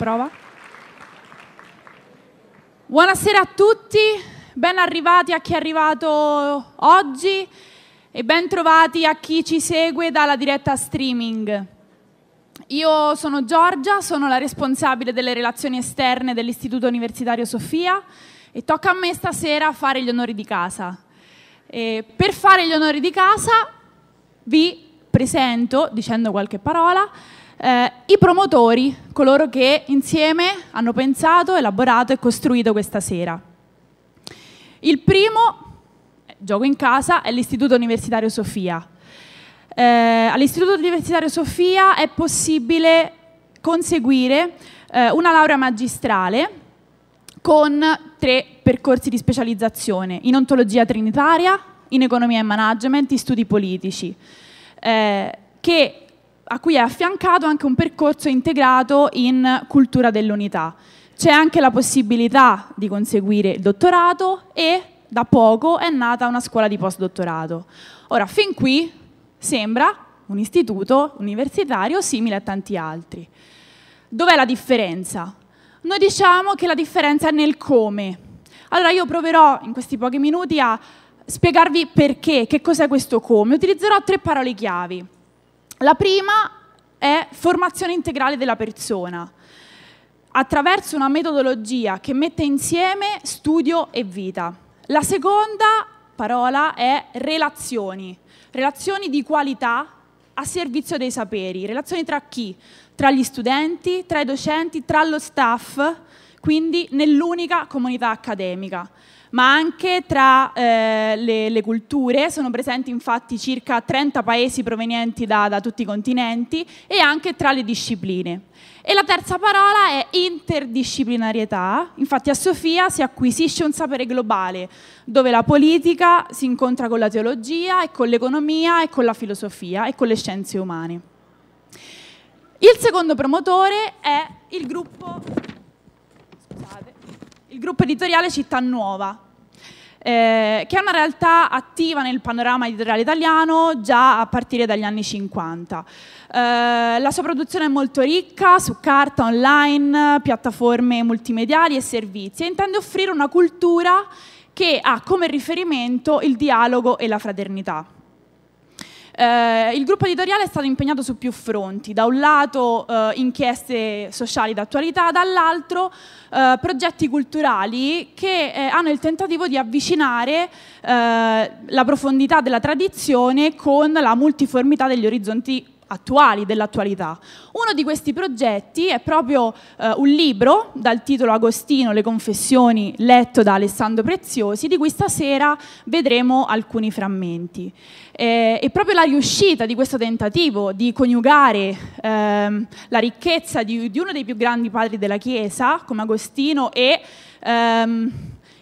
Prova. Buonasera a tutti, ben arrivati a chi è arrivato oggi e ben trovati a chi ci segue dalla diretta streaming. Io sono Giorgia, sono la responsabile delle relazioni esterne dell'Istituto Universitario Sofia e tocca a me stasera fare gli onori di casa. E per fare gli onori di casa vi presento, dicendo qualche parola, eh, I promotori, coloro che insieme hanno pensato, elaborato e costruito questa sera. Il primo, eh, gioco in casa, è l'Istituto Universitario Sofia. Eh, All'Istituto Universitario Sofia è possibile conseguire eh, una laurea magistrale con tre percorsi di specializzazione, in ontologia trinitaria, in economia e management, in studi politici, eh, che a cui è affiancato anche un percorso integrato in cultura dell'unità. C'è anche la possibilità di conseguire il dottorato e da poco è nata una scuola di postdottorato. Ora, fin qui sembra un istituto universitario simile a tanti altri. Dov'è la differenza? Noi diciamo che la differenza è nel come. Allora io proverò in questi pochi minuti a spiegarvi perché, che cos'è questo come. Utilizzerò tre parole chiavi. La prima è formazione integrale della persona, attraverso una metodologia che mette insieme studio e vita. La seconda parola è relazioni, relazioni di qualità a servizio dei saperi, relazioni tra chi? Tra gli studenti, tra i docenti, tra lo staff, quindi nell'unica comunità accademica ma anche tra eh, le, le, culture, sono presenti infatti circa 30 paesi provenienti da, da tutti i continenti e anche tra le discipline. E la terza parola è interdisciplinarietà, infatti a Sofia si acquisisce un sapere globale dove la politica si incontra con la teologia e con l'economia e con la filosofia e con le scienze umane. Il secondo promotore è il gruppo gruppo editoriale Città Nuova, eh, che è una realtà attiva nel panorama editoriale italiano già a partire dagli anni 50. Eh, la sua produzione è molto ricca su carta, online, piattaforme multimediali e servizi e intende offrire una cultura che ha come riferimento il dialogo e la fraternità. Eh, il gruppo editoriale è stato impegnato su più fronti, da un lato eh, inchieste sociali d'attualità, dall'altro eh, progetti culturali che eh, hanno il tentativo di avvicinare eh, la profondità della tradizione con la multiformità degli orizzonti attuali, dell'attualità. Uno di questi progetti è proprio eh, un libro dal titolo Agostino, le confessioni, letto da Alessandro Preziosi, di cui stasera vedremo alcuni frammenti. Eh, e proprio la riuscita di questo tentativo di coniugare ehm, la ricchezza di, di, uno dei più grandi padri della Chiesa, come Agostino, e ehm,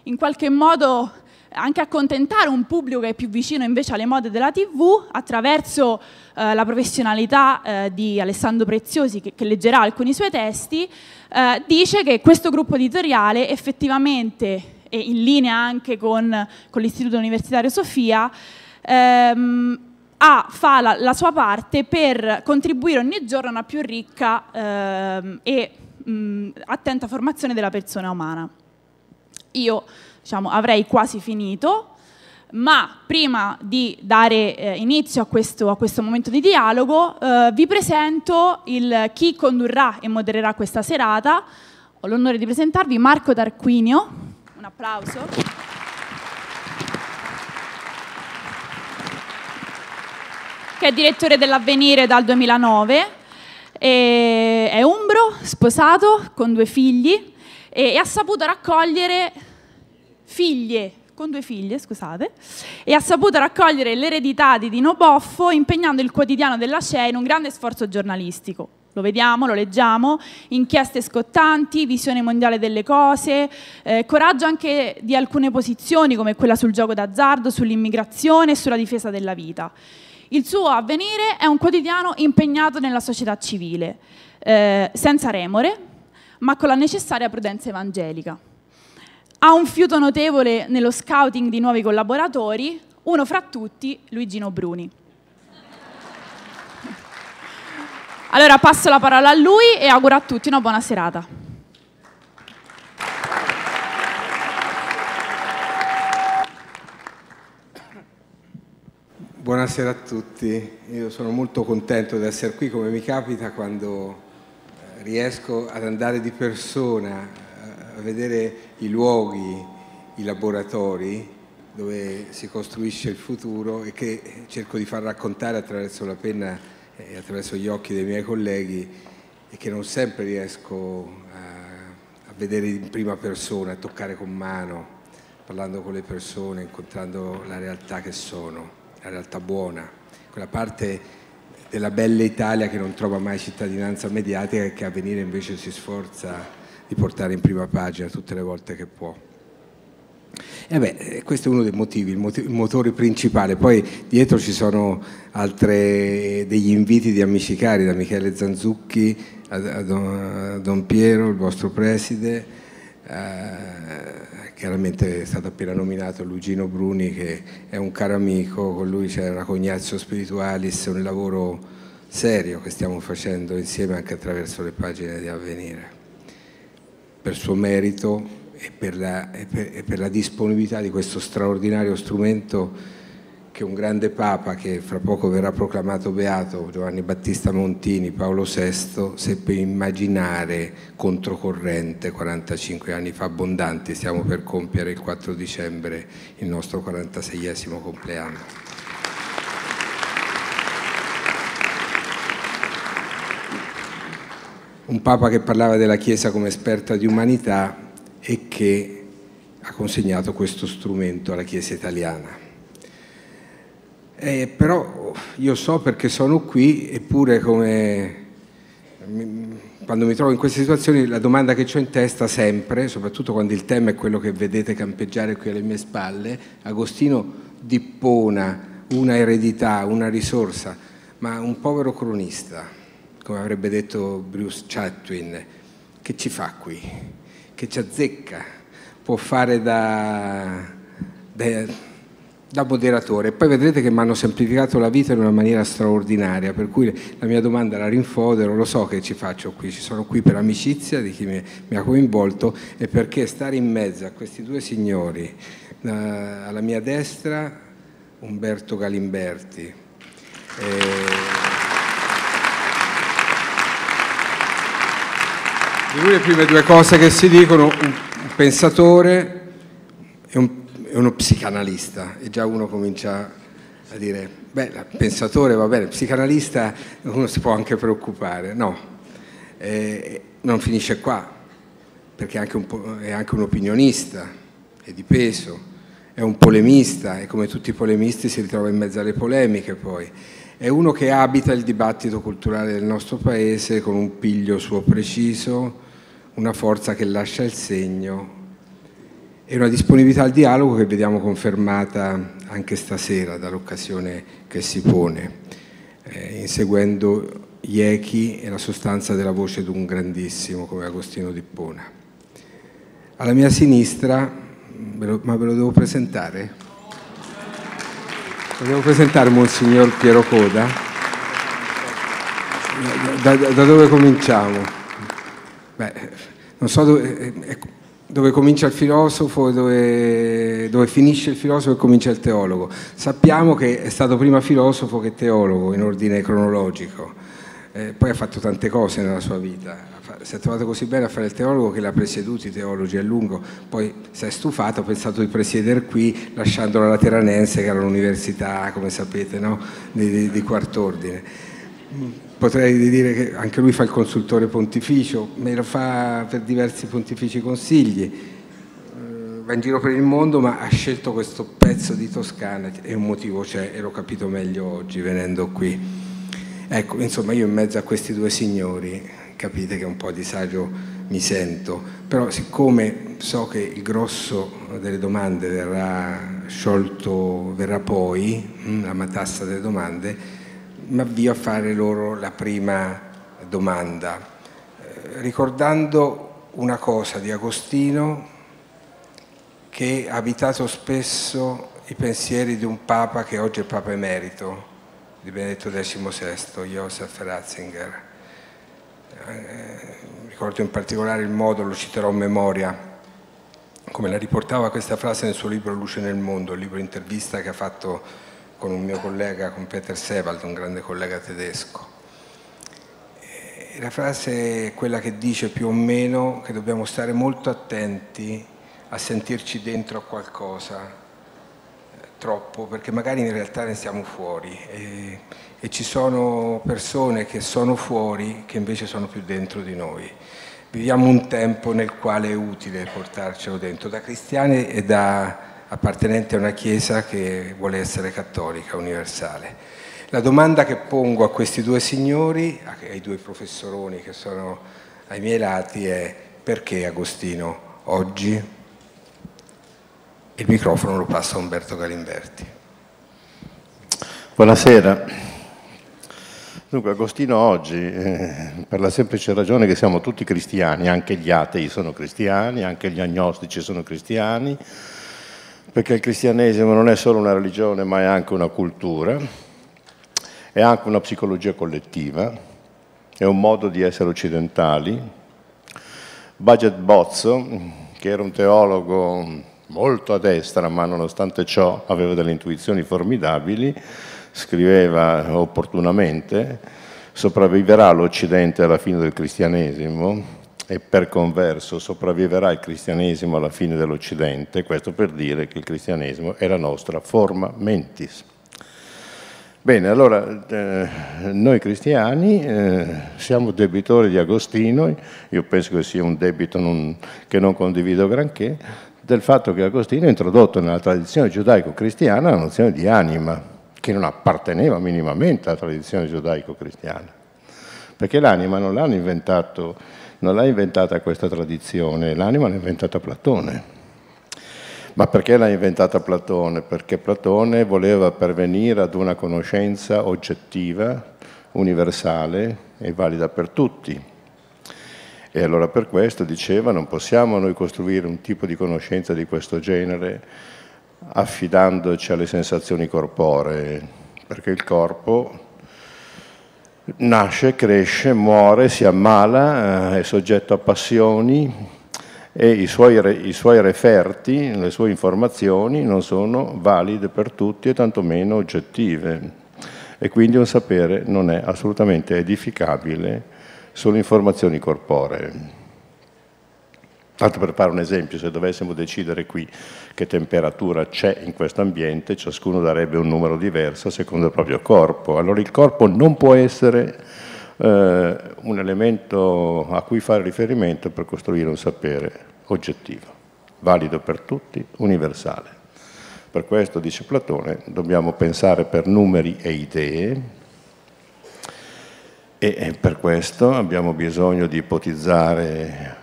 in qualche modo anche accontentare un pubblico che è più vicino invece alle mode della TV attraverso eh, la professionalità eh, di Alessandro Preziosi che, che, leggerà alcuni suoi testi, eh, dice che questo gruppo editoriale effettivamente e in linea anche con, con l'Istituto Universitario Sofia ehm, ha, fa la, la, sua parte per contribuire ogni giorno a una più ricca ehm, e mh, attenta formazione della persona umana. Io diciamo, avrei quasi finito, ma prima di dare eh, inizio a questo, a questo, momento di dialogo eh, vi presento il, chi condurrà e modererà questa serata. Ho l'onore di presentarvi Marco Tarquinio, un applauso. che è direttore dell'Avvenire dal 2009, è umbro, sposato, con due figli e, ha saputo raccogliere figlie, con due figlie, scusate, e ha saputo raccogliere l'eredità di Dino Boffo impegnando il quotidiano della CEA in un grande sforzo giornalistico. Lo vediamo, lo leggiamo, inchieste scottanti, visione mondiale delle cose, eh, coraggio anche di alcune posizioni come quella sul gioco d'azzardo, sull'immigrazione e sulla difesa della vita. Il suo avvenire è un quotidiano impegnato nella società civile, eh, senza remore, ma con la necessaria prudenza evangelica. Ha un fiuto notevole nello scouting di nuovi collaboratori, uno fra tutti Luigino Bruni. Allora passo la parola a lui e auguro a tutti una buona serata. Buonasera a tutti, io sono molto contento di essere qui come mi capita quando eh, riesco ad andare di persona eh, a vedere i luoghi, i laboratori dove si costruisce il futuro e che cerco di far raccontare attraverso la penna e attraverso gli occhi dei miei colleghi e che non sempre riesco a, a vedere in prima persona, a toccare con mano, parlando con le persone, incontrando la realtà che sono, la realtà buona, quella parte della bella Italia che non trova mai cittadinanza mediatica e che a venire invece si sforza di portare in prima pagina tutte le volte che può. E beh, questo è uno dei motivi, il, motiv il, motore principale. Poi dietro ci sono altre, degli inviti di amici cari, da Michele Zanzucchi a, a, Don, a Don, Piero, il vostro preside, eh, chiaramente è stato appena nominato Lugino Bruni che è un caro amico, con lui c'è una cognazio spiritualis, un lavoro serio che stiamo facendo insieme anche attraverso le pagine di Avvenire per suo merito e per, la, e, per, e per la disponibilità di questo straordinario strumento che un grande Papa che fra poco verrà proclamato beato, Giovanni Battista Montini, Paolo VI, seppe immaginare controcorrente 45 anni fa abbondanti, stiamo per compiere il 4 dicembre il nostro 46 esimo compleanno. un Papa che parlava della Chiesa come esperta di umanità e che ha consegnato questo strumento alla Chiesa italiana. Eh, però io so perché sono qui, eppure come, quando mi trovo in queste situazioni la domanda che ho in testa sempre, soprattutto quando il tema è quello che vedete campeggiare qui alle mie spalle, Agostino Dippona, una eredità, una risorsa, ma un povero cronista come avrebbe detto Bruce Chatwin, che ci fa qui, che ci azzecca, può fare da, da, da moderatore. Poi vedrete che mi hanno semplificato la vita in una maniera straordinaria, per cui la mia domanda la rinfodero, lo so che ci faccio qui, ci sono qui per amicizia di chi mi, mi ha coinvolto e perché stare in mezzo a questi due signori, eh, alla mia destra Umberto Galimberti. Eh, Di lui le prime due cose che si dicono, un pensatore e, un, e uno psicanalista, e già uno comincia a dire, beh, pensatore va bene, psicanalista uno si può anche preoccupare, no, eh, non finisce qua, perché è anche, è anche un opinionista, è di peso, è un polemista e come tutti i polemisti si ritrova in mezzo alle polemiche poi. È uno che abita il dibattito culturale del nostro paese con un piglio suo preciso, una forza che lascia il segno e una disponibilità al dialogo che vediamo confermata anche stasera dall'occasione che si pone, eh, inseguendo echi e la sostanza della voce di un grandissimo come Agostino Dippona. Alla mia sinistra, ma ve lo devo presentare? Vogliamo presentare Monsignor Piero Coda? Da, da, da dove cominciamo? Beh, non so dove, eh, ecco, dove comincia il filosofo, dove, dove, finisce il filosofo e comincia il teologo. Sappiamo che è stato prima filosofo che teologo in ordine cronologico, eh, poi ha fatto tante cose nella sua vita, si è trovato così bene a fare il teologo che l'ha presieduto i teologi a lungo, poi si è stufato, ha pensato di presiedere qui lasciando la Lateranense che era un'università, come sapete, no? di, di, di quart'ordine. Potrei dire che anche lui fa il consultore pontificio, me lo fa per diversi pontifici consigli, eh, va in giro per il mondo ma ha scelto questo pezzo di Toscana e un motivo c'è cioè, e l'ho capito meglio oggi venendo qui. Ecco, insomma io in mezzo a questi due signori capite che un po' a disagio mi sento, però siccome so che il grosso delle domande verrà sciolto, verrà poi, hm, la matassa delle domande, mi avvio a fare loro la prima domanda, eh, ricordando una cosa di Agostino che ha abitato spesso i pensieri di un Papa che oggi è Papa Emerito, di Benedetto XVI, Joseph Ratzinger eh, ricordo in particolare il modo, lo citerò a memoria, come la riportava questa frase nel suo libro Luce nel Mondo, il libro intervista che ha fatto con un mio collega, con Peter Sebald, un grande collega tedesco. E eh, la frase è quella che dice più o meno che dobbiamo stare molto attenti a sentirci dentro a qualcosa, eh, troppo, perché magari in realtà ne siamo fuori. E e ci sono persone che sono fuori che invece sono più dentro di noi. Viviamo un tempo nel quale è utile portarcelo dentro, da cristiani e da appartenenti a una Chiesa che vuole essere cattolica, universale. La domanda che pongo a questi due signori, ai due professoroni che sono ai miei lati, è perché Agostino oggi? Il microfono lo passa a Umberto Galimberti. Buonasera. Dunque, Agostino oggi, eh, per la semplice ragione che siamo tutti cristiani, anche gli atei sono cristiani, anche gli agnostici sono cristiani, perché il cristianesimo non è solo una religione ma è anche una cultura, è anche una psicologia collettiva, è un modo di essere occidentali. Budget Bozzo, che era un teologo molto a destra ma nonostante ciò aveva delle intuizioni formidabili, scriveva opportunamente, sopravviverà l'Occidente alla fine del cristianesimo e per converso sopravviverà il cristianesimo alla fine dell'Occidente, questo per dire che il cristianesimo è la nostra forma mentis. Bene, allora eh, noi cristiani eh, siamo debitori di Agostino, io penso che sia un debito non, che non condivido granché, del fatto che Agostino ha introdotto nella tradizione giudaico-cristiana la nozione di anima, che non apparteneva minimamente alla tradizione giudaico-cristiana, perché l'anima non l'hanno inventato, non l'ha inventata questa tradizione, l'anima l'ha inventata Platone. Ma perché l'ha inventata Platone? Perché Platone voleva pervenire ad una conoscenza oggettiva, universale e valida per tutti. E allora per questo diceva non possiamo noi costruire un tipo di conoscenza di questo genere affidandoci alle sensazioni corporee, perché il corpo nasce, cresce, muore, si ammala, eh, è soggetto a passioni e i suoi, i suoi, referti, le sue informazioni non sono valide per tutti e tantomeno oggettive. E quindi un sapere non è assolutamente edificabile sulle informazioni corporee. Tanto per fare un esempio, se dovessimo decidere qui che temperatura c'è in questo ambiente, ciascuno darebbe un numero diverso secondo il proprio corpo. Allora il corpo non può essere eh, un elemento a cui fare riferimento per costruire un sapere oggettivo, valido per tutti, universale. Per questo, dice Platone, dobbiamo pensare per numeri e idee, e eh, per questo abbiamo bisogno di ipotizzare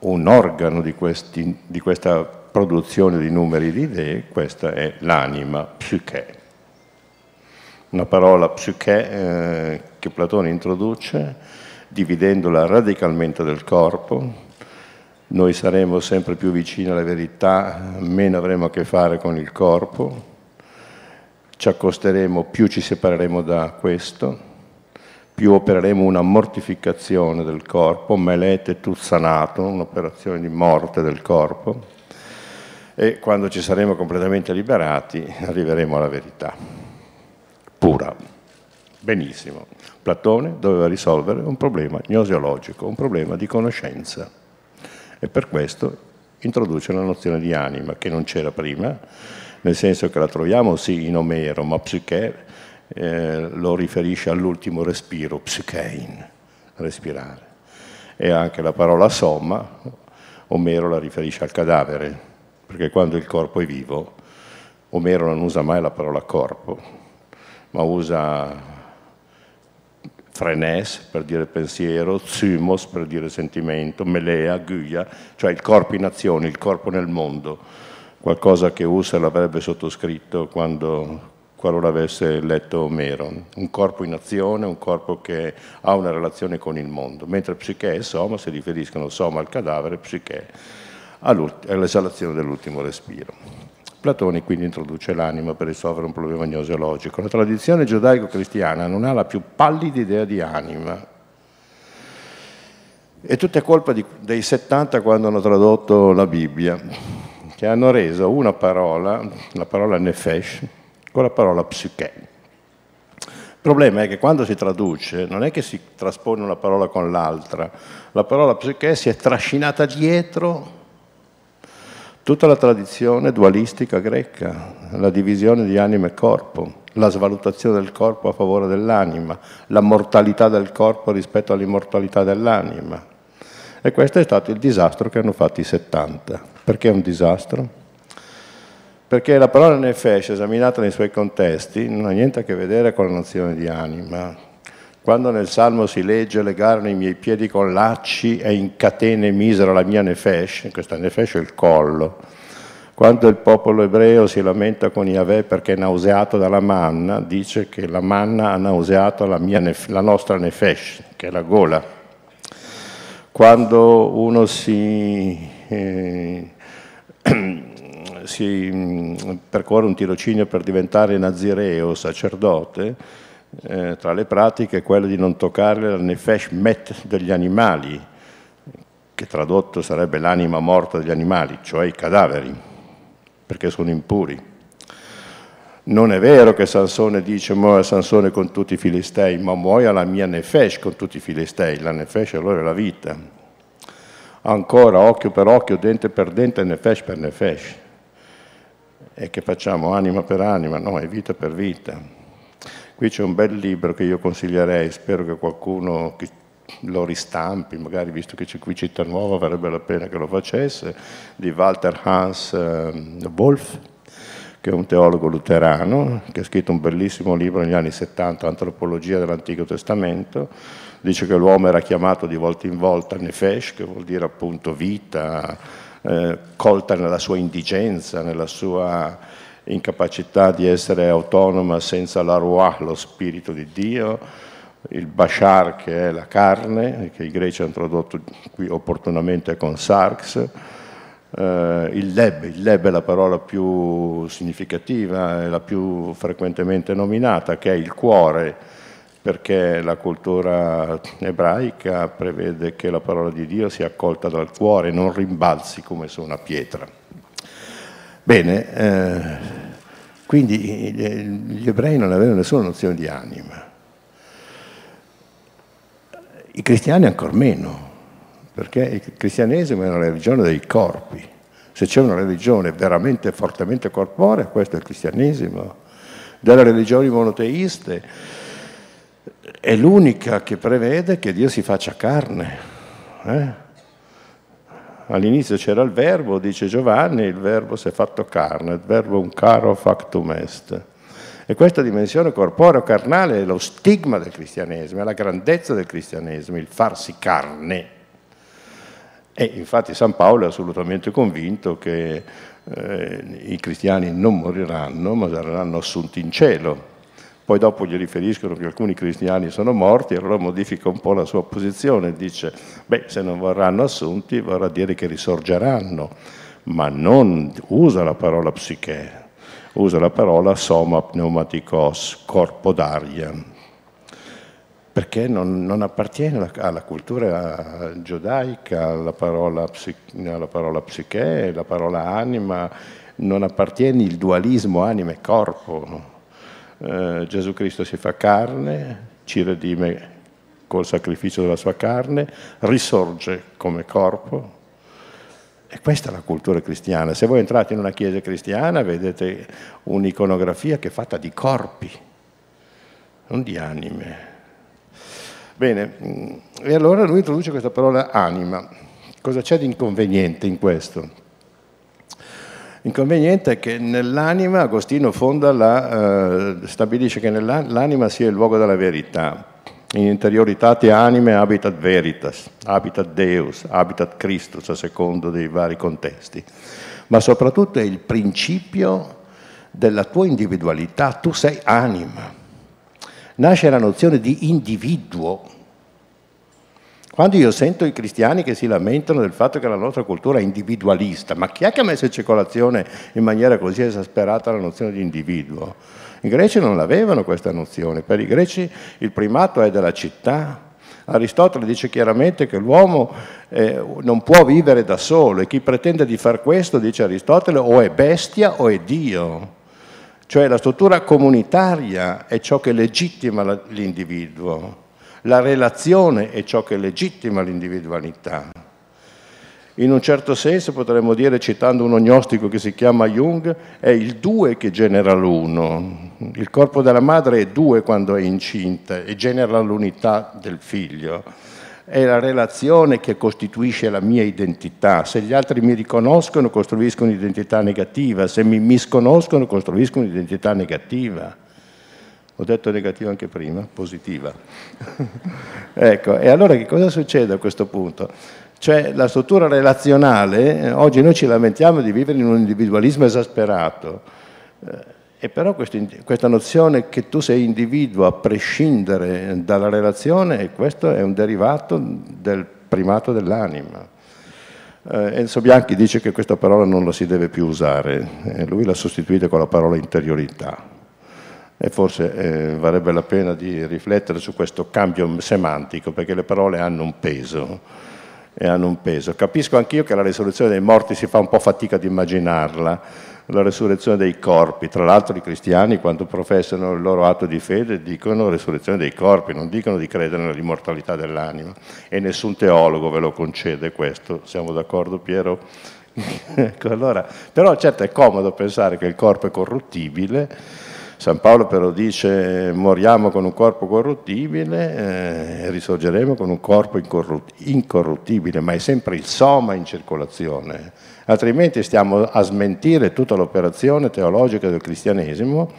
un organo di, questi, di questa produzione di numeri di idee, questa è l'anima, psiche. Una parola psiche eh, che Platone introduce dividendola radicalmente dal corpo, noi saremo sempre più vicini alla verità, meno avremo a che fare con il corpo, ci accosteremo, più ci separeremo da questo, più opereremo una mortificazione del corpo, melete sanato, un'operazione di morte del corpo, e quando ci saremo completamente liberati arriveremo alla verità pura. Benissimo. Platone doveva risolvere un problema gnosiologico, un problema di conoscenza e per questo introduce la nozione di anima che non c'era prima, nel senso che la troviamo sì in Omero, ma psiche eh, lo riferisce all'ultimo respiro, psychein, respirare. E anche la parola somma, Omero la riferisce al cadavere, perché quando il corpo è vivo, Omero non usa mai la parola corpo, ma usa frenes per dire pensiero, zymos per dire sentimento, melea, guia, cioè il corpo in azione, il corpo nel mondo, qualcosa che Husserl avrebbe sottoscritto quando qualora avesse letto Omero, un corpo in azione, un corpo che ha una relazione con il mondo, mentre psiche e soma si riferiscono soma al cadavere, psiche all'esalazione dell'ultimo respiro. Platone quindi introduce l'anima per risolvere un problema gnoseologico. La tradizione giudaico-cristiana non ha la più pallida idea di anima, e tutta è colpa di, dei 70 quando hanno tradotto la Bibbia, che hanno reso una parola, la parola nefesh, con la parola psiche. Il problema è che quando si traduce non è che si traspone una parola con l'altra, la parola psiche si è trascinata dietro tutta la tradizione dualistica greca, la divisione di anima e corpo, la svalutazione del corpo a favore dell'anima, la mortalità del corpo rispetto all'immortalità dell'anima. E questo è stato il disastro che hanno fatto i 70. Perché è un disastro? perché la parola nefesh esaminata nei suoi contesti non ha niente a che vedere con la nozione di anima. Quando nel Salmo si legge legarono i miei piedi con lacci e in catene misero la mia nefesh, questa nefesh è il collo, quando il popolo ebreo si lamenta con Yahweh perché è nauseato dalla manna, dice che la manna ha nauseato la, nef la nostra nefesh, che è la gola. Quando uno si... Eh, si mm, percorre un tirocinio per diventare nazireo, sacerdote, eh, tra le pratiche è quella di non toccare la nefesh met degli animali, che tradotto sarebbe l'anima morta degli animali, cioè i cadaveri, perché sono impuri. Non è vero che Sansone dice muoia Sansone con tutti i filistei, ma muoia la mia nefesh con tutti i filistei, la nefesh allora è la vita. Ancora occhio per occhio, dente per dente, nefesh per nefesh e che facciamo anima per anima, no, è vita per vita. Qui c'è un bel libro che io consiglierei, spero che qualcuno lo ristampi, magari visto che c'è qui Città Nuova varrebbe la pena che lo facesse, di Walter Hans ehm, Wolff, che è un teologo luterano, che ha scritto un bellissimo libro negli anni 70, Antropologia dell'Antico Testamento, dice che l'uomo era chiamato di volta in volta Nefesh, che vuol dire appunto vita, eh, colta nella sua indigenza, nella sua incapacità di essere autonoma senza la ruah, lo spirito di Dio, il bashar che è la carne, che i greci hanno tradotto qui opportunamente con sarx, Uh, il leb, il leb è la parola più significativa e la più frequentemente nominata, che è il cuore perché la cultura ebraica prevede che la parola di Dio sia accolta dal cuore, non rimbalzi come su una pietra. Bene, eh, quindi gli ebrei non avevano nessuna nozione di anima, i cristiani ancor meno, perché il cristianesimo è una religione dei corpi. Se c'è una religione veramente fortemente corporea, questo è il cristianesimo. Delle religioni monoteiste, è l'unica che prevede che Dio si faccia carne. Eh? All'inizio c'era il verbo, dice Giovanni, il verbo si è fatto carne, il verbo un caro factum est. E questa dimensione corporeo-carnale è lo stigma del cristianesimo, è la grandezza del cristianesimo, il farsi carne. E infatti San Paolo è assolutamente convinto che eh, i cristiani non moriranno, ma saranno assunti in cielo, poi dopo gli riferiscono che alcuni cristiani sono morti, allora modifica un po' la sua posizione, dice, beh, se non verranno assunti vorrà dire che risorgeranno, ma non usa la parola psiche, usa la parola soma pneumaticos, corpo d'aria, perché non, non appartiene alla, alla, cultura eh, giudaica, alla parola, alla parola psiche, la parola anima, non appartiene il dualismo anima e corpo eh, Gesù Cristo si fa carne, ci redime col sacrificio della sua carne, risorge come corpo. E questa è la cultura cristiana. Se voi entrate in una chiesa cristiana vedete un'iconografia che è fatta di corpi, non di anime. Bene, mm, e allora lui introduce questa parola anima. Cosa c'è di inconveniente in questo? L'inconveniente è che nell'anima Agostino fonda la, eh, stabilisce che l'anima sia il luogo della verità. In interioritate anime habitat veritas, habitat Deus, habitat Christus a secondo dei vari contesti. Ma soprattutto è il principio della tua individualità, tu sei anima. Nasce la nozione di individuo quando io sento i cristiani che si lamentano del fatto che la nostra cultura è individualista, ma chi è che ha messo in circolazione in maniera così esasperata la nozione di individuo? I greci non l'avevano questa nozione, per i greci il primato è della città, Aristotele dice chiaramente che l'uomo eh, non può vivere da solo e chi pretende di far questo, dice Aristotele, o è bestia o è Dio. Cioè la struttura comunitaria è ciò che legittima l'individuo. La relazione è ciò che legittima l'individualità. In un certo senso potremmo dire, citando uno gnostico che si chiama Jung, è il due che genera l'uno. Il corpo della madre è due quando è incinta e genera l'unità del figlio. È la relazione che costituisce la mia identità. Se gli altri mi riconoscono, costruisco un'identità negativa. Se mi misconoscono, costruisco un'identità negativa. Ho detto negativa anche prima, positiva. ecco, e allora che cosa succede a questo punto? Cioè la struttura relazionale, eh, oggi noi ci lamentiamo di vivere in un individualismo esasperato, eh, e però questo, questa nozione che tu sei individuo a prescindere dalla relazione, questo è un derivato del primato dell'anima. Eh, Enzo Bianchi dice che questa parola non la si deve più usare, eh, lui la sostituisce con la parola interiorità e forse eh, varrebbe la pena di riflettere su questo cambio semantico, perché le parole hanno un peso. Hanno un peso. Capisco anch'io che la risurrezione dei morti si fa un po' fatica ad immaginarla, la risurrezione dei corpi. Tra l'altro i cristiani quando professano il loro atto di fede dicono risurrezione dei corpi, non dicono di credere nell'immortalità dell'anima e nessun teologo ve lo concede questo. Siamo d'accordo Piero? ecco, allora, però certo è comodo pensare che il corpo è corruttibile San Paolo però dice moriamo con un corpo corruttibile eh, e risorgeremo con un corpo incorruttibile, ma è sempre il soma in circolazione, altrimenti stiamo a smentire tutta l'operazione teologica del cristianesimo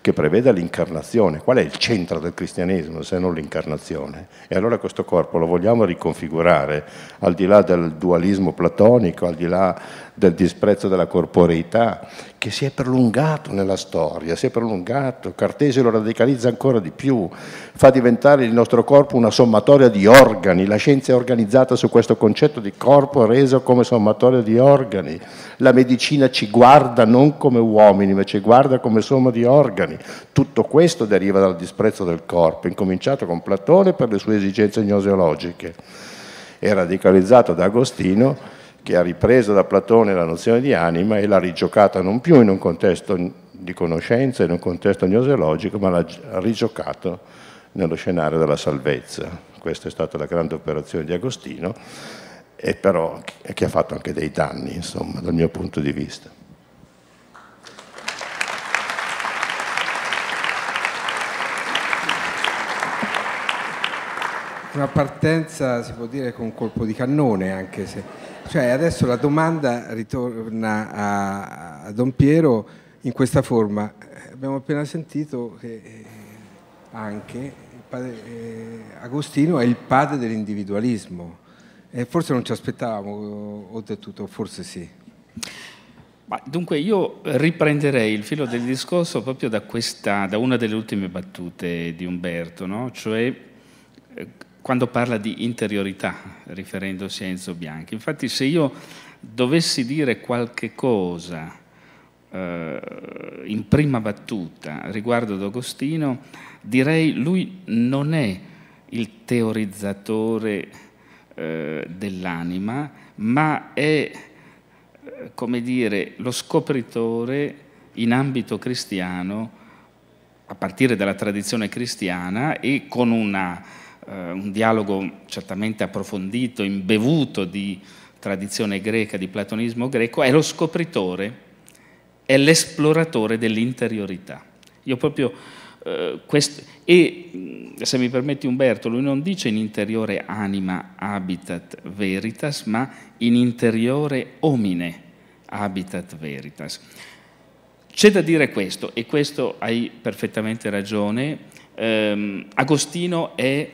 che prevede l'incarnazione. Qual è il centro del cristianesimo se non l'incarnazione? E allora questo corpo lo vogliamo riconfigurare, al di là del dualismo platonico, al di là del disprezzo della corporeità, che si è prolungato nella storia, si è prolungato, Cartesio lo radicalizza ancora di più, fa diventare il nostro corpo una sommatoria di organi, la scienza è organizzata su questo concetto di corpo reso come sommatoria di organi, la medicina ci guarda non come uomini, ma ci guarda come somma di organi, tutto questo deriva dal disprezzo del corpo, incominciato con Platone per le sue esigenze gnoseologiche è radicalizzato da Agostino che ha ripreso da Platone la nozione di anima e l'ha rigiocata non più in un contesto di conoscenza, in un contesto gnoseologico, ma l'ha rigiocato nello scenario della salvezza. Questa è stata la grande operazione di Agostino, e però che ha fatto anche dei danni, insomma, dal mio punto di vista. Una partenza, si può dire, con un colpo di cannone, anche se... Cioè adesso la domanda ritorna a, a, Don Piero in questa forma. Eh, abbiamo appena sentito che eh, anche padre, eh, Agostino è il padre dell'individualismo e forse non ci aspettavamo, oltretutto, forse sì. Ma dunque io riprenderei il filo del discorso proprio da, questa, da una delle ultime battute di Umberto, no? cioè eh, quando parla di interiorità, riferendosi a Enzo Bianchi. Infatti se io dovessi dire qualche cosa eh, in prima battuta riguardo ad Agostino, direi lui non è il teorizzatore eh, dell'anima, ma è eh, come dire, lo scopritore in ambito cristiano, a partire dalla tradizione cristiana e con una eh, un dialogo certamente approfondito, imbevuto di tradizione greca, di platonismo greco, è lo scopritore, è l'esploratore dell'interiorità. Io proprio eh, questo, e mm, se mi permetti Umberto, lui non dice in interiore anima habitat veritas, ma in interiore omine habitat veritas. C'è da dire questo, e questo hai perfettamente ragione, ehm, Agostino è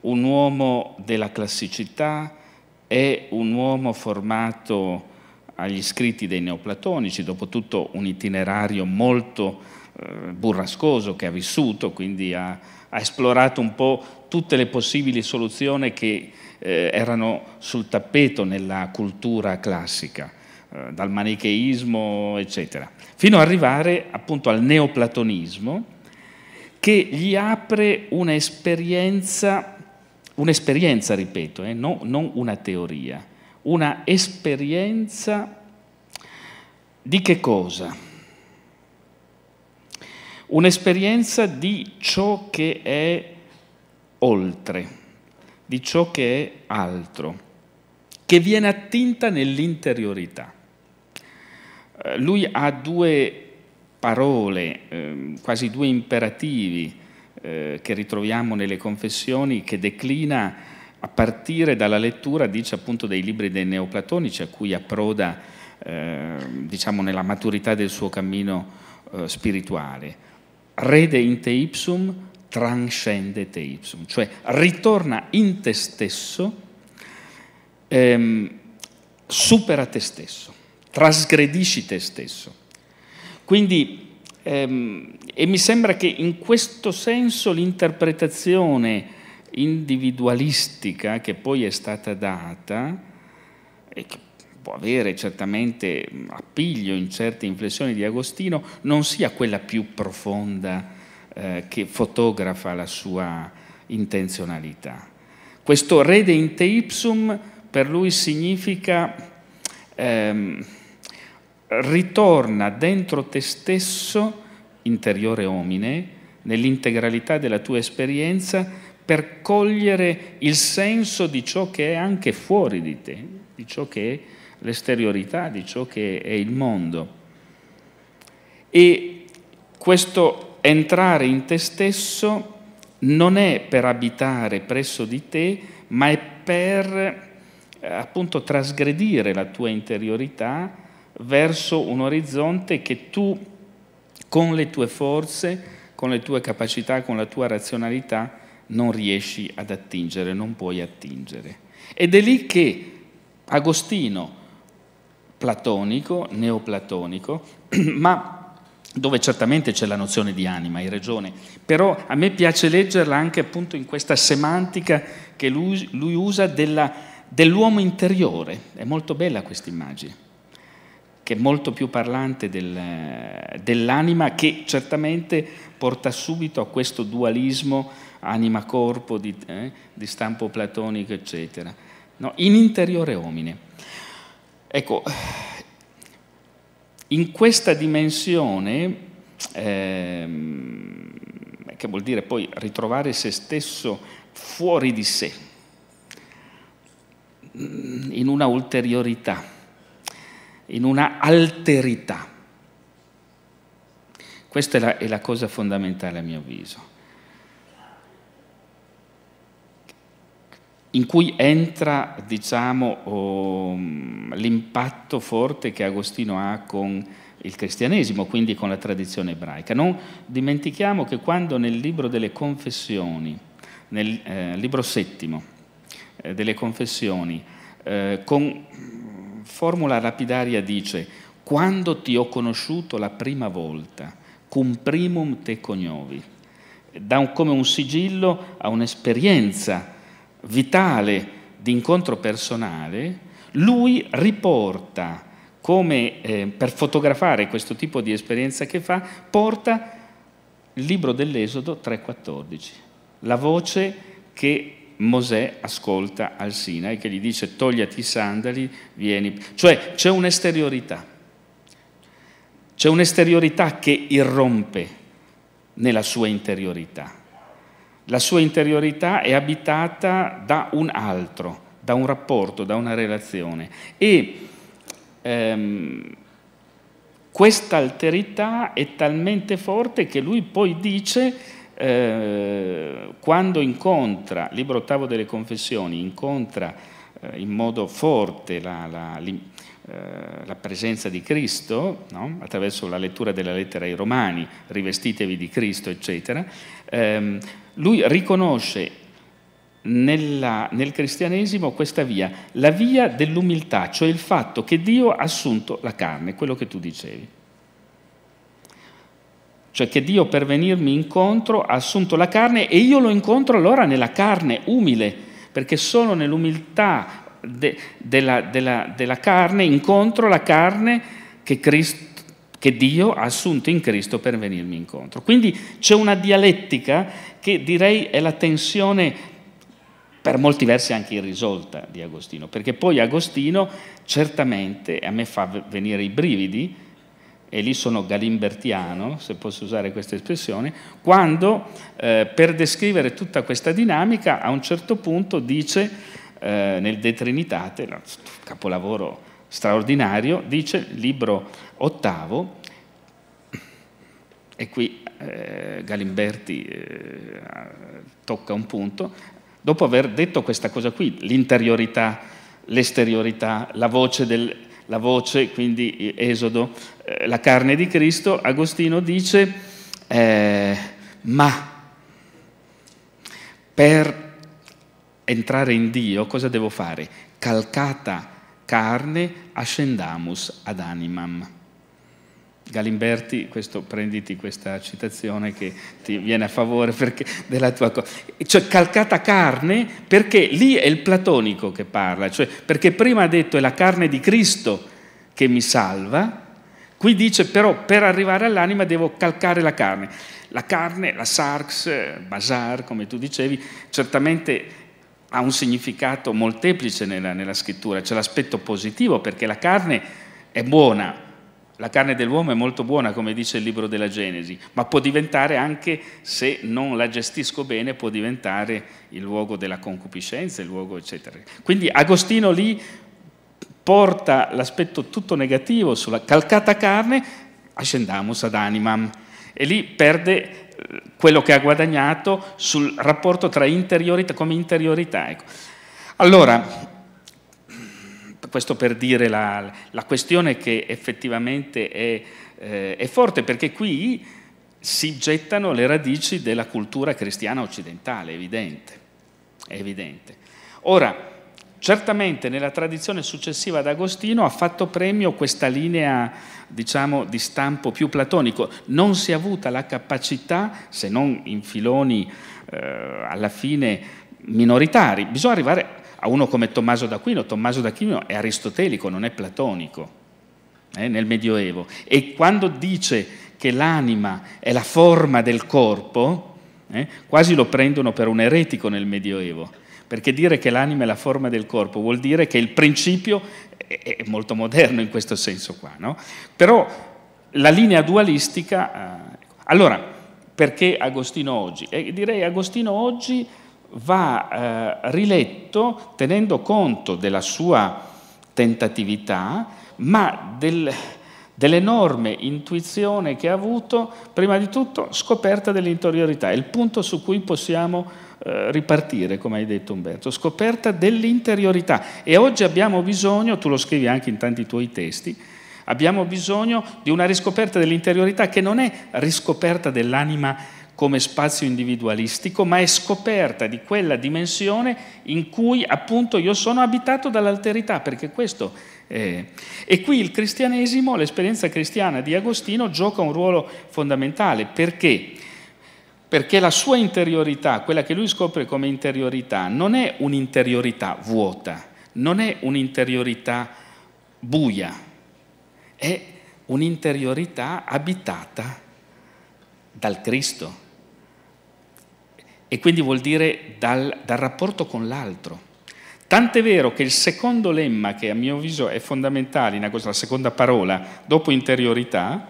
un uomo della classicità, è un uomo formato agli scritti dei neoplatonici, dopo tutto un itinerario molto eh, burrascoso che ha vissuto, quindi ha, ha, esplorato un po' tutte le possibili soluzioni che eh, erano sul tappeto nella cultura classica, eh, dal manicheismo, eccetera, fino ad arrivare appunto al neoplatonismo, che gli apre un'esperienza, un'esperienza, ripeto, eh, no, non una teoria, una esperienza di che cosa? Un'esperienza di ciò che è oltre, di ciò che è altro, che viene attinta nell'interiorità. Eh, lui ha due parole, ehm, quasi due imperativi eh, che ritroviamo nelle confessioni che declina a partire dalla lettura, dice appunto, dei libri dei neoplatonici a cui approda, eh, diciamo, nella maturità del suo cammino eh, spirituale. Rede in te ipsum, transcende te ipsum, cioè ritorna in te stesso, ehm, supera te stesso, trasgredisci te stesso. Quindi, ehm, e mi sembra che in questo senso l'interpretazione individualistica che poi è stata data, e che può avere certamente appiglio in certe inflessioni di Agostino, non sia quella più profonda eh, che fotografa la sua intenzionalità. Questo rede in te ipsum per lui significa ehm, ritorna dentro te stesso, interiore omine, nell'integralità della tua esperienza, per cogliere il senso di ciò che è anche fuori di te, di ciò che è l'esteriorità, di ciò che è il mondo. E questo entrare in te stesso non è per abitare presso di te, ma è per eh, appunto trasgredire la tua interiorità, verso un orizzonte che tu con le tue forze, con le tue capacità, con la tua razionalità non riesci ad attingere, non puoi attingere. Ed è lì che Agostino, platonico, neoplatonico, ma dove certamente c'è la nozione di anima, hai ragione, però a me piace leggerla anche appunto in questa semantica che lui, lui usa dell'uomo interiore, è molto bella questa immagine che è molto più parlante del, dell'anima, che certamente porta subito a questo dualismo anima-corpo di, eh, di stampo platonico, eccetera. No, in interiore omine. Ecco, in questa dimensione, ehm, che vuol dire poi ritrovare se stesso fuori di sé, in una ulteriorità, in una alterità. Questa è la, è la cosa fondamentale a mio avviso. in cui entra diciamo, oh, l'impatto forte che Agostino ha con il cristianesimo, quindi con la tradizione ebraica. Non dimentichiamo che quando nel libro delle confessioni, nel eh, libro settimo eh, delle confessioni, eh, con formula lapidaria dice, quando ti ho conosciuto la prima volta, cum primum te cognovi. da un, come un sigillo a un'esperienza vitale di incontro personale, lui riporta come eh, per fotografare questo tipo di esperienza che fa, porta il libro dell'Esodo 3.14, la voce che Mosè ascolta al Sinai che gli dice togliati i sandali, vieni. Cioè c'è un'esteriorità, c'è un'esteriorità che irrompe nella sua interiorità. La sua interiorità è abitata da un altro, da un rapporto, da una relazione. E ehm, questa alterità è talmente forte che lui poi dice eh, quando incontra, libro ottavo delle confessioni, incontra eh, in modo forte la, la, li, eh, la presenza di Cristo, no? attraverso la lettura della lettera ai Romani, rivestitevi di Cristo, eccetera, ehm, lui riconosce nella, nel cristianesimo questa via, la via dell'umiltà, cioè il fatto che Dio ha assunto la carne, quello che tu dicevi cioè che Dio per venirmi incontro ha assunto la carne e io lo incontro allora nella carne, umile, perché solo nell'umiltà de, della, della, della, carne incontro la carne che, Cristo, che Dio ha assunto in Cristo per venirmi incontro. Quindi c'è una dialettica che direi è la tensione per molti versi anche irrisolta di Agostino, perché poi Agostino certamente a me fa venire i brividi, e lì sono galimbertiano, se posso usare questa espressione, quando eh, per descrivere tutta questa dinamica a un certo punto dice eh, nel De Trinitate, capolavoro straordinario, dice libro ottavo, e qui eh, Galimberti eh, tocca un punto, dopo aver detto questa cosa qui, l'interiorità, l'esteriorità, la voce del la voce, quindi Esodo, eh, la carne di Cristo, Agostino dice, eh, ma per entrare in Dio cosa devo fare? Calcata carne ascendamus ad animam. Galimberti, questo, prenditi questa citazione che ti viene a favore perché, della tua cosa. Cioè calcata carne perché lì è il platonico che parla, cioè perché prima ha detto è la carne di Cristo che mi salva, qui dice però per arrivare all'anima devo calcare la carne. La carne, la sarx, bazar, come tu dicevi, certamente ha un significato molteplice nella, nella scrittura, c'è l'aspetto positivo perché la carne è buona, la carne dell'uomo è molto buona, come dice il libro della Genesi, ma può diventare anche, se non la gestisco bene, può diventare il luogo della concupiscenza, il luogo eccetera. Quindi Agostino lì porta l'aspetto tutto negativo sulla calcata carne, ascendamus ad animam, e lì perde eh, quello che ha guadagnato sul rapporto tra interiorità come interiorità. Ecco. Allora, questo per dire la, la questione che effettivamente è, eh, è forte, perché qui si gettano le radici della cultura cristiana occidentale, è evidente. È evidente. Ora, Certamente nella tradizione successiva ad Agostino ha fatto premio questa linea, diciamo, di stampo più platonico. Non si è avuta la capacità, se non in filoni eh, alla fine minoritari, bisogna arrivare a uno come Tommaso d'Aquino. Tommaso d'Aquino è aristotelico, non è platonico, eh, nel Medioevo. E quando dice che l'anima è la forma del corpo, eh, quasi lo prendono per un eretico nel Medioevo, perché dire che l'anima è la forma del corpo vuol dire che il principio è, molto moderno in questo senso qua, no? Però la linea dualistica... Eh, ecco. allora, perché Agostino oggi? Eh, direi Agostino oggi va eh, riletto tenendo conto della sua tentatività, ma del, dell'enorme intuizione che ha avuto, prima di tutto scoperta dell'interiorità, è il punto su cui possiamo eh, ripartire, come hai detto Umberto, scoperta dell'interiorità. E oggi abbiamo bisogno, tu lo scrivi anche in tanti tuoi testi, abbiamo bisogno di una riscoperta dell'interiorità che non è riscoperta dell'anima come spazio individualistico, ma è scoperta di quella dimensione in cui appunto io sono abitato dall'alterità, perché questo è. E qui il cristianesimo, l'esperienza cristiana di Agostino gioca un ruolo fondamentale, perché? Perché la sua interiorità, quella che lui scopre come interiorità, non è un'interiorità vuota, non è un'interiorità buia, è un'interiorità abitata dal Cristo, e quindi vuol dire dal, dal rapporto con l'altro. Tant'è vero che il secondo lemma, che a mio avviso è fondamentale in Agostino, la seconda parola, dopo interiorità,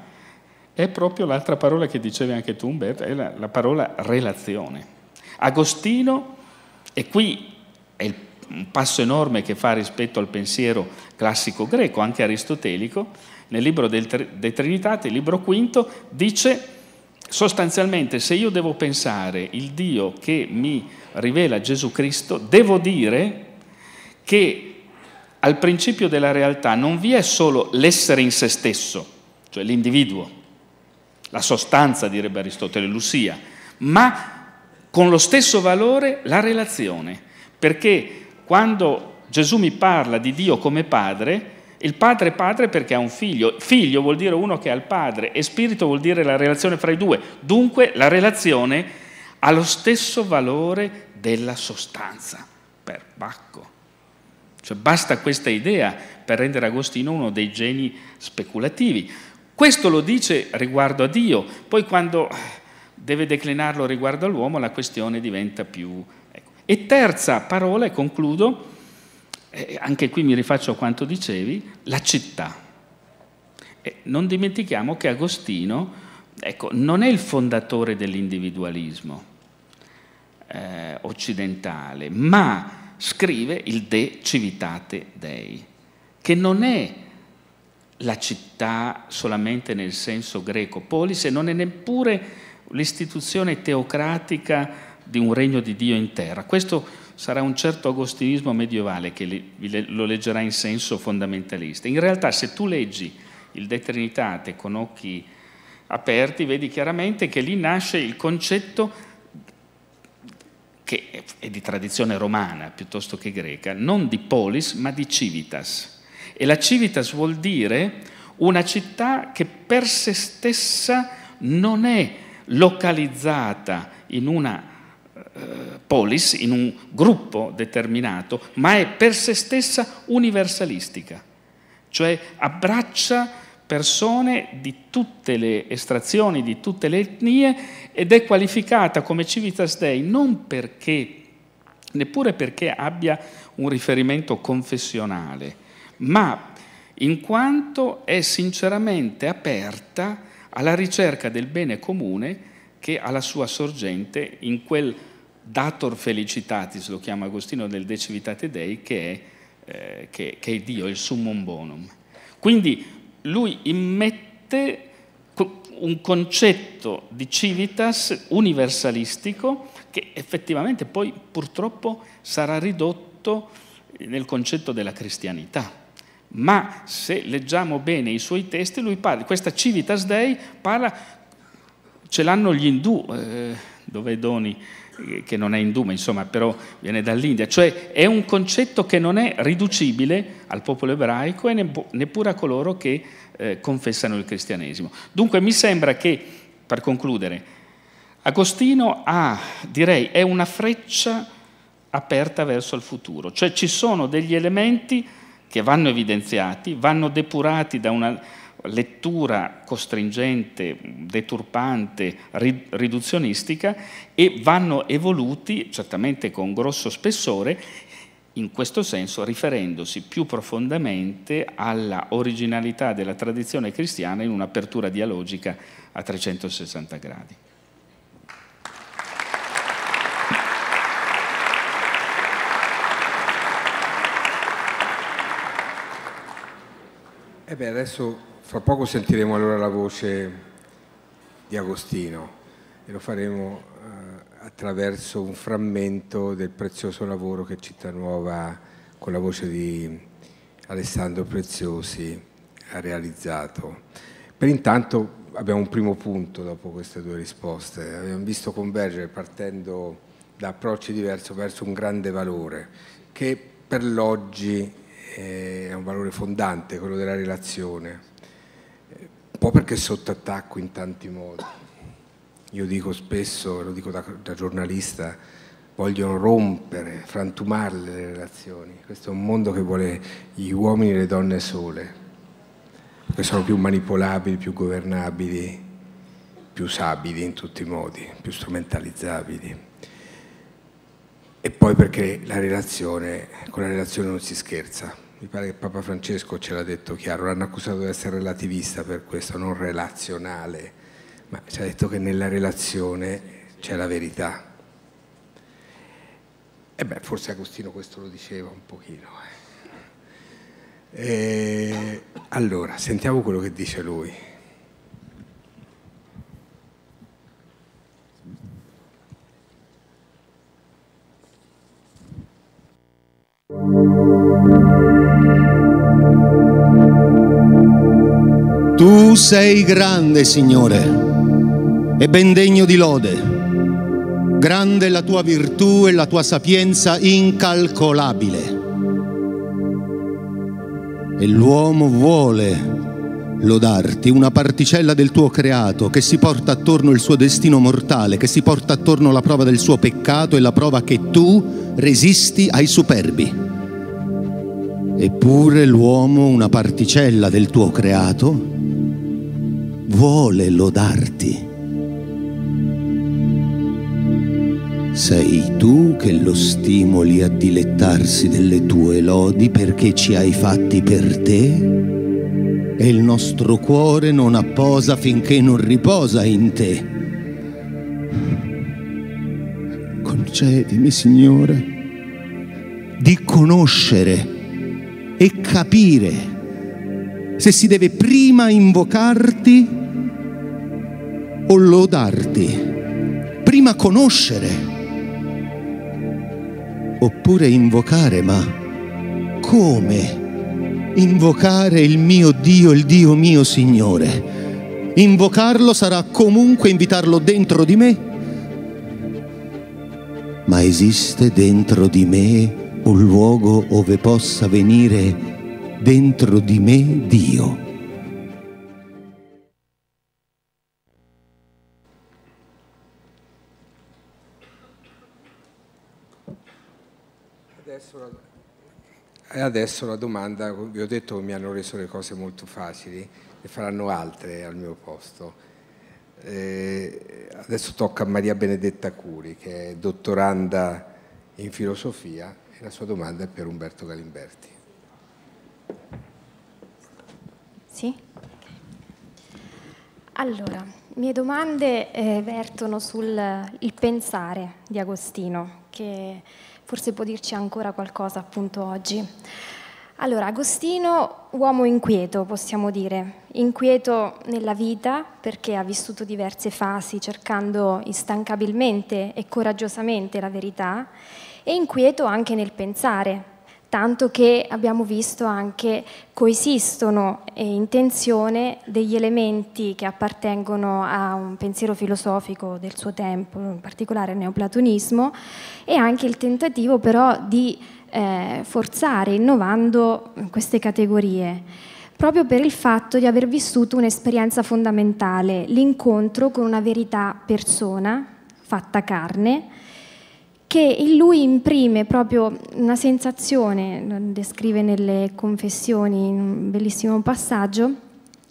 è proprio l'altra parola che dicevi anche tu, Umberto, è la, la parola relazione. Agostino, e qui è il, un passo enorme che fa rispetto al pensiero classico greco, anche aristotelico, nel libro del, De Trinitate, libro quinto, dice sostanzialmente se io devo pensare il Dio che mi rivela Gesù Cristo, devo dire che al principio della realtà non vi è solo l'essere in se stesso, cioè l'individuo, la sostanza, direbbe Aristotele Lucia, ma con lo stesso valore la relazione, perché quando Gesù mi parla di Dio come Padre, il padre è padre perché ha un figlio, figlio vuol dire uno che ha il padre e spirito vuol dire la relazione fra i due, dunque la relazione ha lo stesso valore della sostanza, per Bacco. Cioè basta questa idea per rendere Agostino uno dei geni speculativi. Questo lo dice riguardo a Dio, poi quando deve declinarlo riguardo all'uomo la questione diventa più... Ecco. E terza parola, e concludo, eh, eh, anche qui mi rifaccio a quanto dicevi, la città. Eh, non dimentichiamo che Agostino ecco, non è il fondatore dell'individualismo eh, occidentale, ma scrive il De Civitate Dei, che non è la città solamente nel senso greco, polis, e non è neppure l'istituzione teocratica di un regno di Dio in terra. Questo sarà un certo agostinismo medievale che lo leggerà in senso fondamentalista. In realtà se tu leggi il De Trinitate con occhi aperti, vedi chiaramente che lì nasce il concetto che è di tradizione romana piuttosto che greca, non di polis ma di civitas. E la civitas vuol dire una città che per se stessa non è localizzata in una eh, polis, in un gruppo determinato, ma è per se stessa universalistica, cioè abbraccia persone di tutte le estrazioni, di tutte le etnie ed è qualificata come civitas dei non perché, neppure perché abbia un riferimento confessionale, ma in quanto è sinceramente aperta alla ricerca del bene comune che alla sua sorgente in quel dator felicitatis, lo chiama Agostino del De Civitate Dei, che è, eh, che, che è Dio, il summum bonum. Quindi lui immette un concetto di civitas universalistico che effettivamente poi purtroppo sarà ridotto nel concetto della cristianità. Ma se leggiamo bene i suoi testi, lui parla, questa civitas dei parla, ce l'hanno gli indù, eh, dove Doni che non è induma, insomma, però viene dall'India, cioè è un concetto che non è riducibile al popolo ebraico e neppure a coloro che eh, confessano il cristianesimo. Dunque mi sembra che, per concludere, Agostino ha, direi, è una freccia aperta verso il futuro, cioè ci sono degli elementi che vanno evidenziati, vanno depurati da una lettura costringente, deturpante, riduzionistica e vanno evoluti, certamente con grosso spessore, in questo senso riferendosi più profondamente alla originalità della tradizione cristiana in un'apertura dialogica a 360 gradi. E beh, adesso fra poco sentiremo allora la voce di Agostino e lo faremo eh, attraverso un frammento del prezioso lavoro che Città Nuova con la voce di Alessandro Preziosi ha realizzato. Per intanto abbiamo un primo punto dopo queste due risposte. Abbiamo visto convergere partendo da approcci diversi verso un grande valore che per l'oggi eh, è un valore fondante, quello della relazione po' perché sotto attacco in tanti modi. Io dico spesso, lo dico da, da giornalista, vogliono rompere, frantumare le relazioni. Questo è un mondo che vuole gli uomini e le donne sole, che sono più manipolabili, più governabili, più usabili in tutti i modi, più strumentalizzabili. E poi perché la relazione, con la relazione non si scherza, mi pare che Papa Francesco ce l'ha detto chiaro, l'hanno accusato di essere relativista per questo, non relazionale, ma ci ha detto che nella relazione c'è la verità. E beh, forse Agostino questo lo diceva un pochino. Eh. E, allora, sentiamo quello che dice lui. Tu sei grande, Signore, e ben degno di lode. Grande la tua virtù e la tua sapienza incalcolabile. E l'uomo vuole lodarti, una particella del tuo creato che si porta attorno il suo destino mortale, che si porta attorno la prova del suo peccato e la prova che tu resisti ai superbi. Eppure l'uomo, una particella del tuo creato, vuole lodarti. Sei tu che lo stimoli a dilettarsi delle tue lodi perché ci hai fatti per te e il nostro cuore non apposa finché non riposa in te. Concedimi, Signore, di conoscere e capire se si deve prima invocarti o lodarti, prima conoscere oppure invocare, ma come invocare il mio Dio, il Dio mio Signore? Invocarlo sarà comunque invitarlo dentro di me, ma esiste dentro di me un luogo dove possa venire dentro di me Dio. Adesso la, e eh, adesso la domanda, vi ho detto che mi hanno reso le cose molto facili, ne faranno altre al mio posto. Eh, adesso tocca a Maria Benedetta Curi, che è dottoranda in filosofia e la sua domanda è per Umberto Galimberti. Sì? Allora, mie domande eh, vertono sul pensare di Agostino, che forse può dirci ancora qualcosa appunto oggi. Allora, Agostino, uomo inquieto, possiamo dire, inquieto nella vita perché ha vissuto diverse fasi cercando instancabilmente e coraggiosamente la verità e inquieto anche nel pensare, tanto che abbiamo visto anche coesistono in tensione degli elementi che appartengono a un pensiero filosofico del suo tempo, in particolare il neoplatonismo, e anche il tentativo però di eh, forzare, innovando queste categorie, proprio per il fatto di aver vissuto un'esperienza fondamentale, l'incontro con una verità persona, fatta carne, che in lui imprime proprio una sensazione, descrive nelle confessioni in un bellissimo passaggio,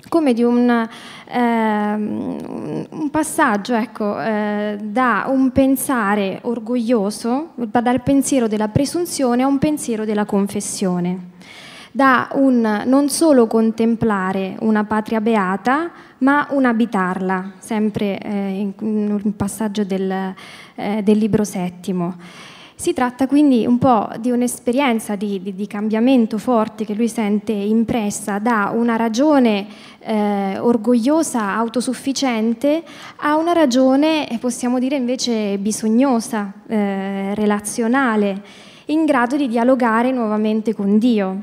come di un, eh, un passaggio ecco, eh, da un pensare orgoglioso, dal pensiero della presunzione a un pensiero della confessione da un non solo contemplare una patria beata, ma un abitarla, sempre eh, in un passaggio del, eh, del libro settimo. Si tratta quindi un po' di un'esperienza di, di, di, cambiamento forte che lui sente impressa da una ragione eh, orgogliosa, autosufficiente, a una ragione, eh, possiamo dire invece, bisognosa, eh, relazionale, in grado di dialogare nuovamente con Dio.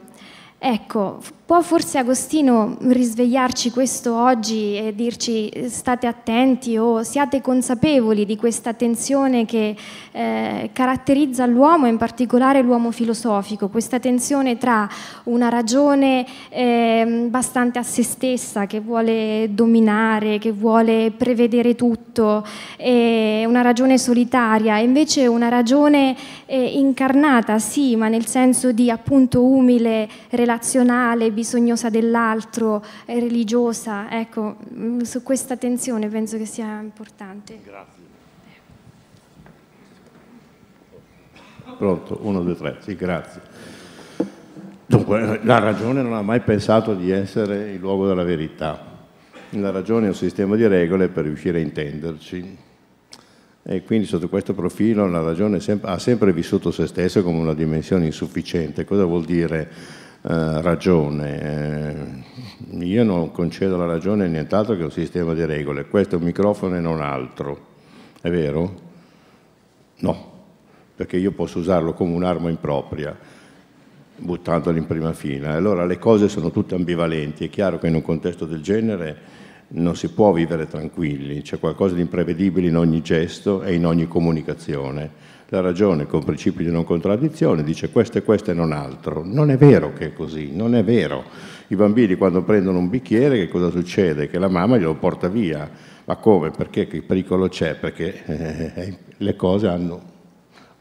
Ecco, Può forse Agostino risvegliarci questo oggi e dirci state attenti o siate consapevoli di questa tensione che eh, caratterizza l'uomo, in particolare l'uomo filosofico, questa tensione tra una ragione eh, bastante a se stessa che vuole dominare, che vuole prevedere tutto, una ragione solitaria, e invece una ragione eh, incarnata, sì, ma nel senso di appunto umile, relazionale, bisognosa dell'altro, è religiosa. Ecco, mm, su questa tensione penso che sia importante. Grazie. Pronto, uno, due, tre, sì, grazie. Dunque, la ragione non ha mai pensato di essere il luogo della verità. La ragione è un sistema di regole per riuscire a intenderci. E quindi sotto questo profilo la ragione ha sempre vissuto se stessa come una dimensione insufficiente. Cosa vuol dire? Eh, ragione. Eh, io non concedo la ragione a nient'altro che un sistema di regole. Questo è un microfono e non altro. È vero? No, perché io posso usarlo come un'arma impropria buttandolo in prima fila. Allora le cose sono tutte ambivalenti, è chiaro che in un contesto del genere non si può vivere tranquilli, c'è qualcosa di imprevedibile in ogni gesto e in ogni comunicazione la ragione con principi di non contraddizione, dice questo e questo e non altro. Non è vero che è così, non è vero. I bambini quando prendono un bicchiere che cosa succede? Che la mamma glielo porta via. Ma come? Perché che pericolo c'è? Perché eh, eh le cose hanno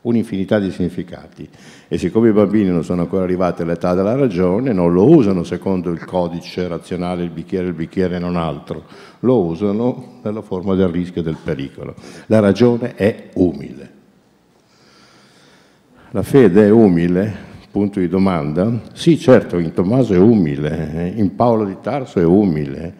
un'infinità di significati e siccome i bambini non sono ancora arrivati all'età della ragione non lo usano secondo il codice razionale il bicchiere il bicchiere e non altro lo usano nella forma del rischio e del pericolo la ragione è umile la fede è umile? Punto di domanda. Sì, certo, in Tommaso è umile, eh, in Paolo di Tarso è umile,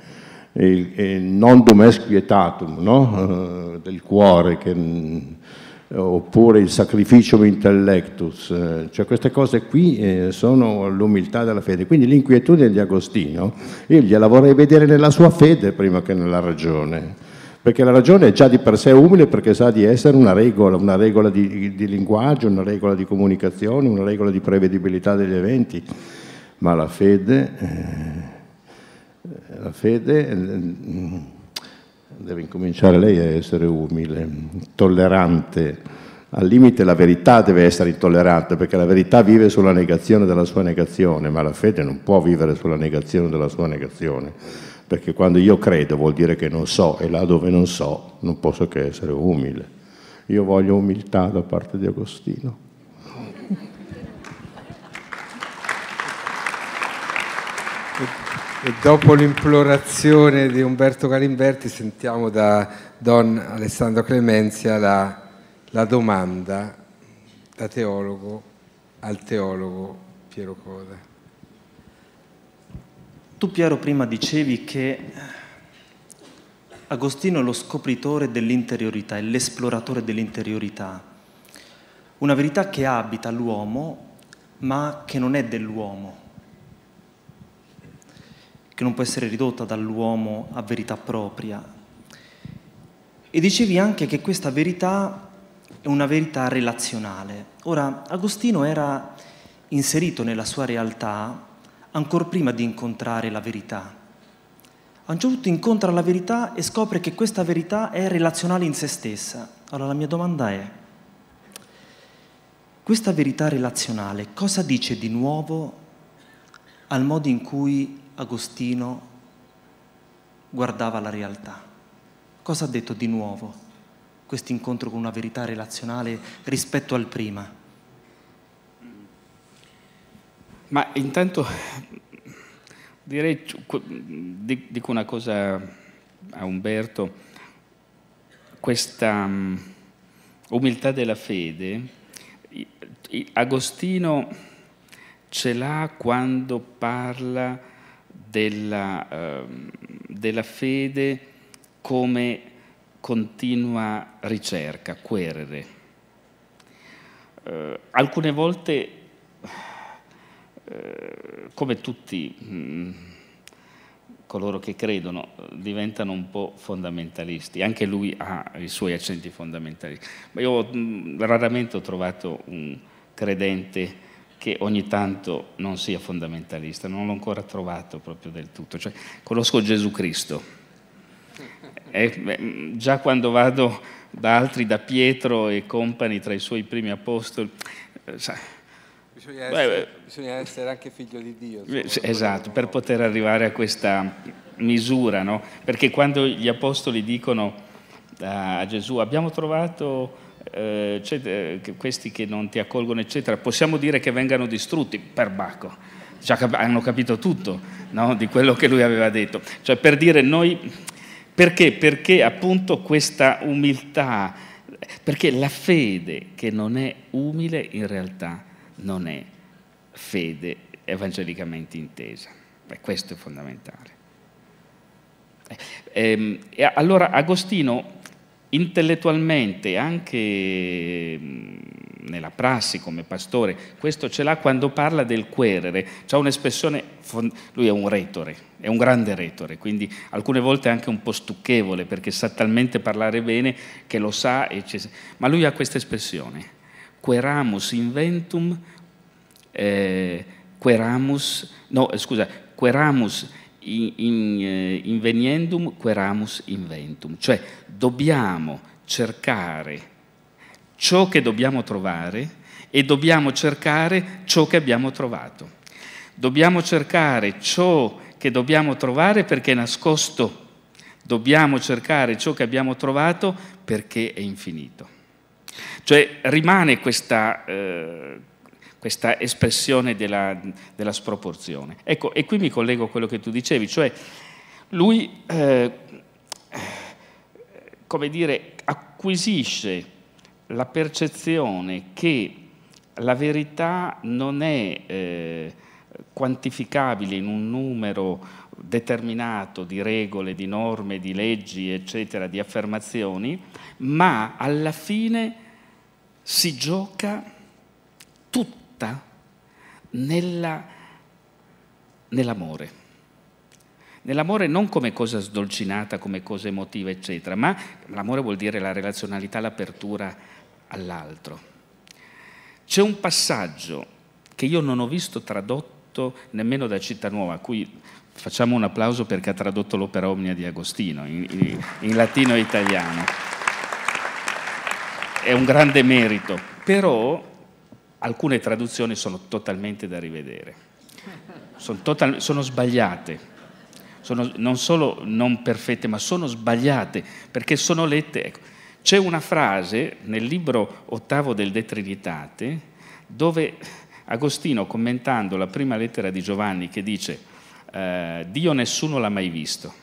il, il non domestic vietatum, no? Eh, del cuore, che, eh, oppure il sacrificio intellectus, cioè queste cose qui sono l'umiltà della fede, quindi l'inquietudine di Agostino io gliela vorrei vedere nella sua fede prima che nella ragione perché la ragione è già di per sé umile perché sa di essere una regola, una regola di, di linguaggio, una regola di comunicazione, una regola di prevedibilità degli eventi, ma la fede, eh, la fede eh, mm, deve incominciare lei a essere umile, tollerante. Al limite la verità deve essere intollerante perché la verità vive sulla negazione della sua negazione, ma la fede non può vivere sulla negazione della sua negazione perché quando io credo vuol dire che non so e là dove non so non posso che essere umile. Io voglio umiltà da parte di Agostino. E dopo l'implorazione di Umberto Galimberti sentiamo da Don Alessandro Clemenzia la, la domanda da teologo al teologo Piero Coda. Tu Piero prima dicevi che Agostino è lo scopritore dell'interiorità, è l'esploratore dell'interiorità, una verità che abita l'uomo ma che non è dell'uomo, che non può essere ridotta dall'uomo a verità propria. E dicevi anche che questa verità è una verità relazionale. Ora, Agostino era inserito nella sua realtà ancora prima di incontrare la verità. A un certo punto incontra la verità e scopre che questa verità è relazionale in se stessa. Allora la mia domanda è, questa verità relazionale cosa dice di nuovo al modo in cui Agostino guardava la realtà? Cosa ha detto di nuovo questo incontro con una verità relazionale rispetto al prima? Ma intanto direi, dico una cosa a Umberto, questa mm, umiltà della fede, Agostino ce l'ha quando parla della, ehm, della fede come continua ricerca, querere. Eh, alcune volte eh, come tutti mh, mm, coloro che credono, diventano un po' fondamentalisti. Anche lui ha i suoi accenti fondamentalisti. Ma io mh, mm, raramente ho trovato un credente che ogni tanto non sia fondamentalista, non l'ho ancora trovato proprio del tutto. Cioè, conosco Gesù Cristo. E, eh, eh, beh, mm, già quando vado da altri, da Pietro e compagni, tra i suoi primi apostoli, eh, Bisogna essere, Beh, bisogna essere, anche figlio di Dio. Esatto, per poter arrivare a questa misura, no? Perché quando gli apostoli dicono eh, a Gesù abbiamo trovato eh, cioè, questi che non ti accolgono, eccetera, possiamo dire che vengano distrutti, perbacco. Cioè, hanno capito tutto no? di quello che lui aveva detto. Cioè, per dire noi, perché? Perché appunto questa umiltà, perché la fede che non è umile in realtà non è fede evangelicamente intesa. Beh, questo è fondamentale. Eh, ehm, e, allora Agostino intellettualmente, anche mm, nella prassi come pastore, questo ce l'ha quando parla del querere, c'è un'espressione, lui è un retore, è un grande retore, quindi alcune volte anche un po' stucchevole perché sa talmente parlare bene che lo sa, ma lui ha questa espressione, queramus inventum, eh, queramus, no eh, scusa, queramus in, in, eh, inveniendum, queramus inventum, cioè dobbiamo cercare ciò che dobbiamo trovare e dobbiamo cercare ciò che abbiamo trovato. Dobbiamo cercare ciò che dobbiamo trovare perché è nascosto, dobbiamo cercare ciò che abbiamo trovato perché è infinito. Cioè rimane questa, eh, questa espressione della, della, sproporzione. Ecco, e qui mi collego a quello che tu dicevi, cioè lui, eh, eh, come dire, acquisisce la percezione che la verità non è eh, quantificabile in un numero determinato di regole, di norme, di leggi, eccetera, di affermazioni, ma alla fine si gioca tutta nella, nell'amore. Nell'amore non come cosa sdolcinata, come cosa emotiva, eccetera, ma l'amore vuol dire la relazionalità, l'apertura all'altro. C'è un passaggio che io non ho visto tradotto nemmeno da Città Nuova, a cui facciamo un applauso perché ha tradotto l'opera omnia di Agostino in, in, in latino e italiano è un grande merito, però alcune traduzioni sono totalmente da rivedere, sono, total, sono sbagliate, sono non solo non perfette, ma sono sbagliate, perché sono lette... Ecco, c'è una frase nel libro ottavo del De Trinitate dove Agostino, commentando la prima lettera di Giovanni, che dice eh, Dio nessuno l'ha mai visto.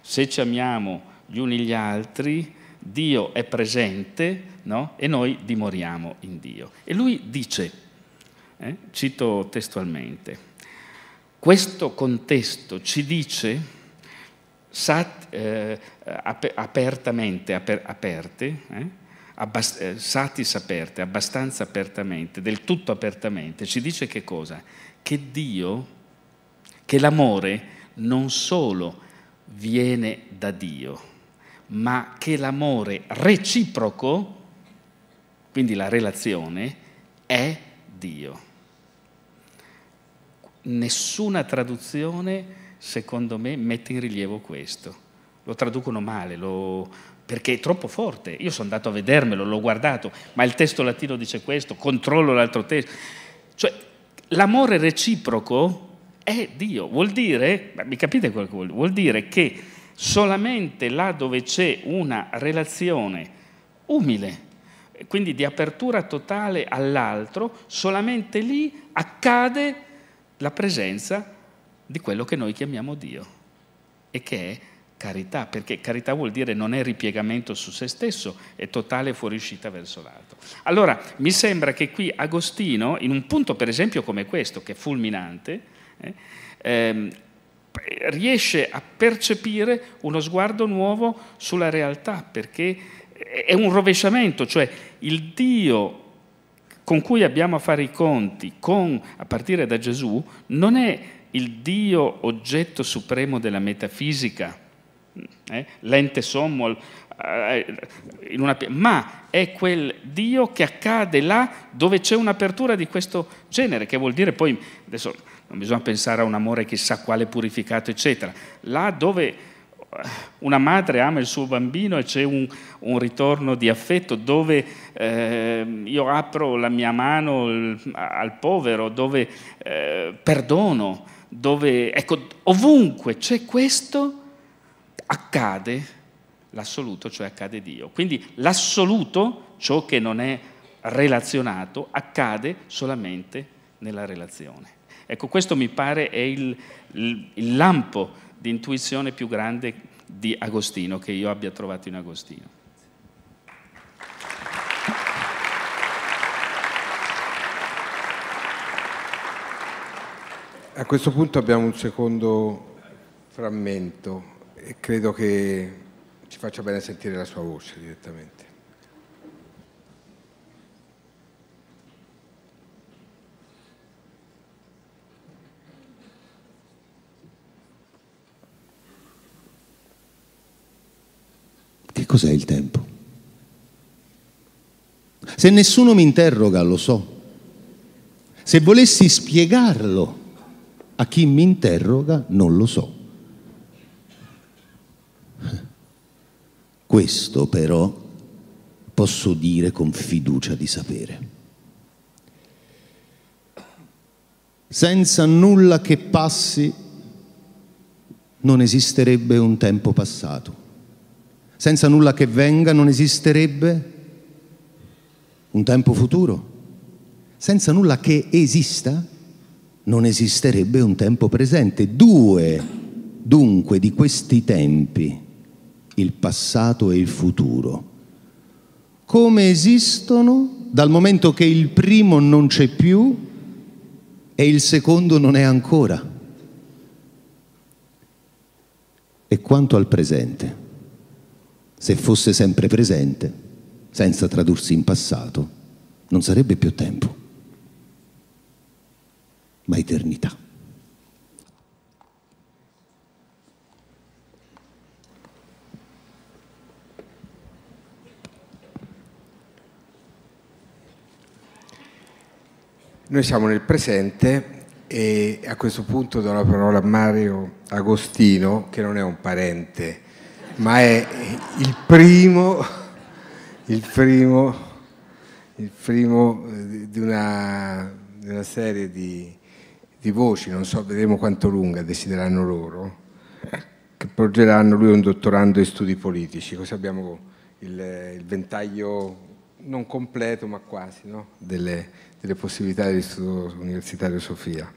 Se ci amiamo gli uni gli altri, Dio è presente no? e noi dimoriamo in Dio. E lui dice, eh, cito testualmente, questo contesto ci dice sat, eh, ap apertamente, aper aperte, eh, abbast eh, satis aperte, abbastanza apertamente, del tutto apertamente, ci dice che cosa? Che Dio, che l'amore non solo viene da Dio, ma che l'amore reciproco, quindi la relazione, è Dio. Nessuna traduzione, secondo me, mette in rilievo questo. Lo traducono male, lo, perché è troppo forte. Io sono andato a vedermelo, l'ho guardato, ma il testo latino dice questo, controllo l'altro testo. Cioè, l'amore reciproco è Dio, vuol dire, mi capite quello che vuol dire? Vuol dire che solamente là dove c'è una relazione umile, quindi di apertura totale all'altro, solamente lì accade la presenza di quello che noi chiamiamo Dio e che è carità, perché carità vuol dire non è ripiegamento su se stesso, è totale fuoriuscita verso l'altro. Allora, mi sembra che qui Agostino, in un punto per esempio come questo, che è fulminante, eh, ehm, riesce a percepire uno sguardo nuovo sulla realtà, perché è un rovesciamento, cioè il Dio con cui abbiamo a fare i conti, con, a partire da Gesù, non è il Dio oggetto supremo della metafisica, eh? l'ente sommo, eh, una, ma è quel Dio che accade là dove c'è un'apertura di questo genere, che vuol dire poi, adesso non bisogna pensare a un amore chissà quale purificato, eccetera. Là dove eh, una madre ama il suo bambino e c'è un, un ritorno di affetto, dove eh, io apro la mia mano al povero, dove eh, perdono, dove, ecco, ovunque c'è questo, accade l'assoluto, cioè accade Dio. Quindi l'assoluto, ciò che non è relazionato, accade solamente nella relazione. Ecco, questo mi pare è il, il, il lampo di intuizione più grande di Agostino, che io abbia trovato in Agostino. A questo punto abbiamo un secondo frammento e credo che ci faccia bene sentire la sua voce direttamente. cos'è il tempo? Se nessuno mi interroga, lo so. Se volessi spiegarlo a chi mi interroga, non lo so. Questo però posso dire con fiducia di sapere. Senza nulla che passi non esisterebbe un tempo passato senza nulla che venga non esisterebbe un tempo futuro. Senza nulla che esista non esisterebbe un tempo presente. Due, dunque, di questi tempi, il passato e il futuro, come esistono dal momento che il primo non c'è più e il secondo non è ancora? E quanto al presente? se fosse sempre presente, senza tradursi in passato, non sarebbe più tempo, ma eternità. Noi siamo nel presente e a questo punto do la parola a Mario Agostino, che non è un parente ma è il primo, il primo, il primo eh, di, una, di una serie di, di voci, non so, vedremo quanto lunga decideranno loro, che porgeranno lui un dottorando in studi politici, così abbiamo il, il ventaglio non completo ma quasi no? delle, delle, possibilità dell'Istituto Universitario Sofia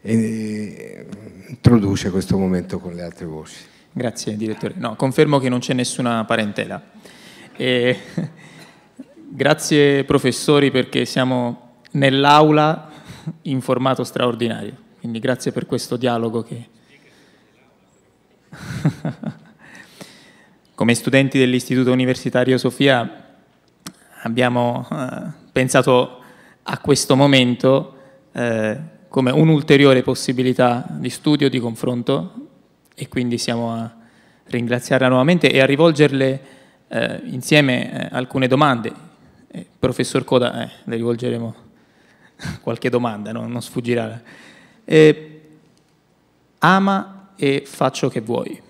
e eh, introduce questo momento con le altre voci. Grazie direttore. No, confermo che non c'è nessuna parentela. E, grazie professori perché siamo nell'aula in formato straordinario, quindi grazie per questo dialogo che... Come studenti dell'Istituto Universitario Sofia abbiamo eh, pensato a questo momento eh, come un'ulteriore possibilità di studio, di confronto e quindi siamo a ringraziarla nuovamente e a rivolgerle eh, insieme eh, alcune domande. Eh, professor Coda, eh, le rivolgeremo qualche domanda, no? non sfuggirà. Eh, ama e faccio che vuoi.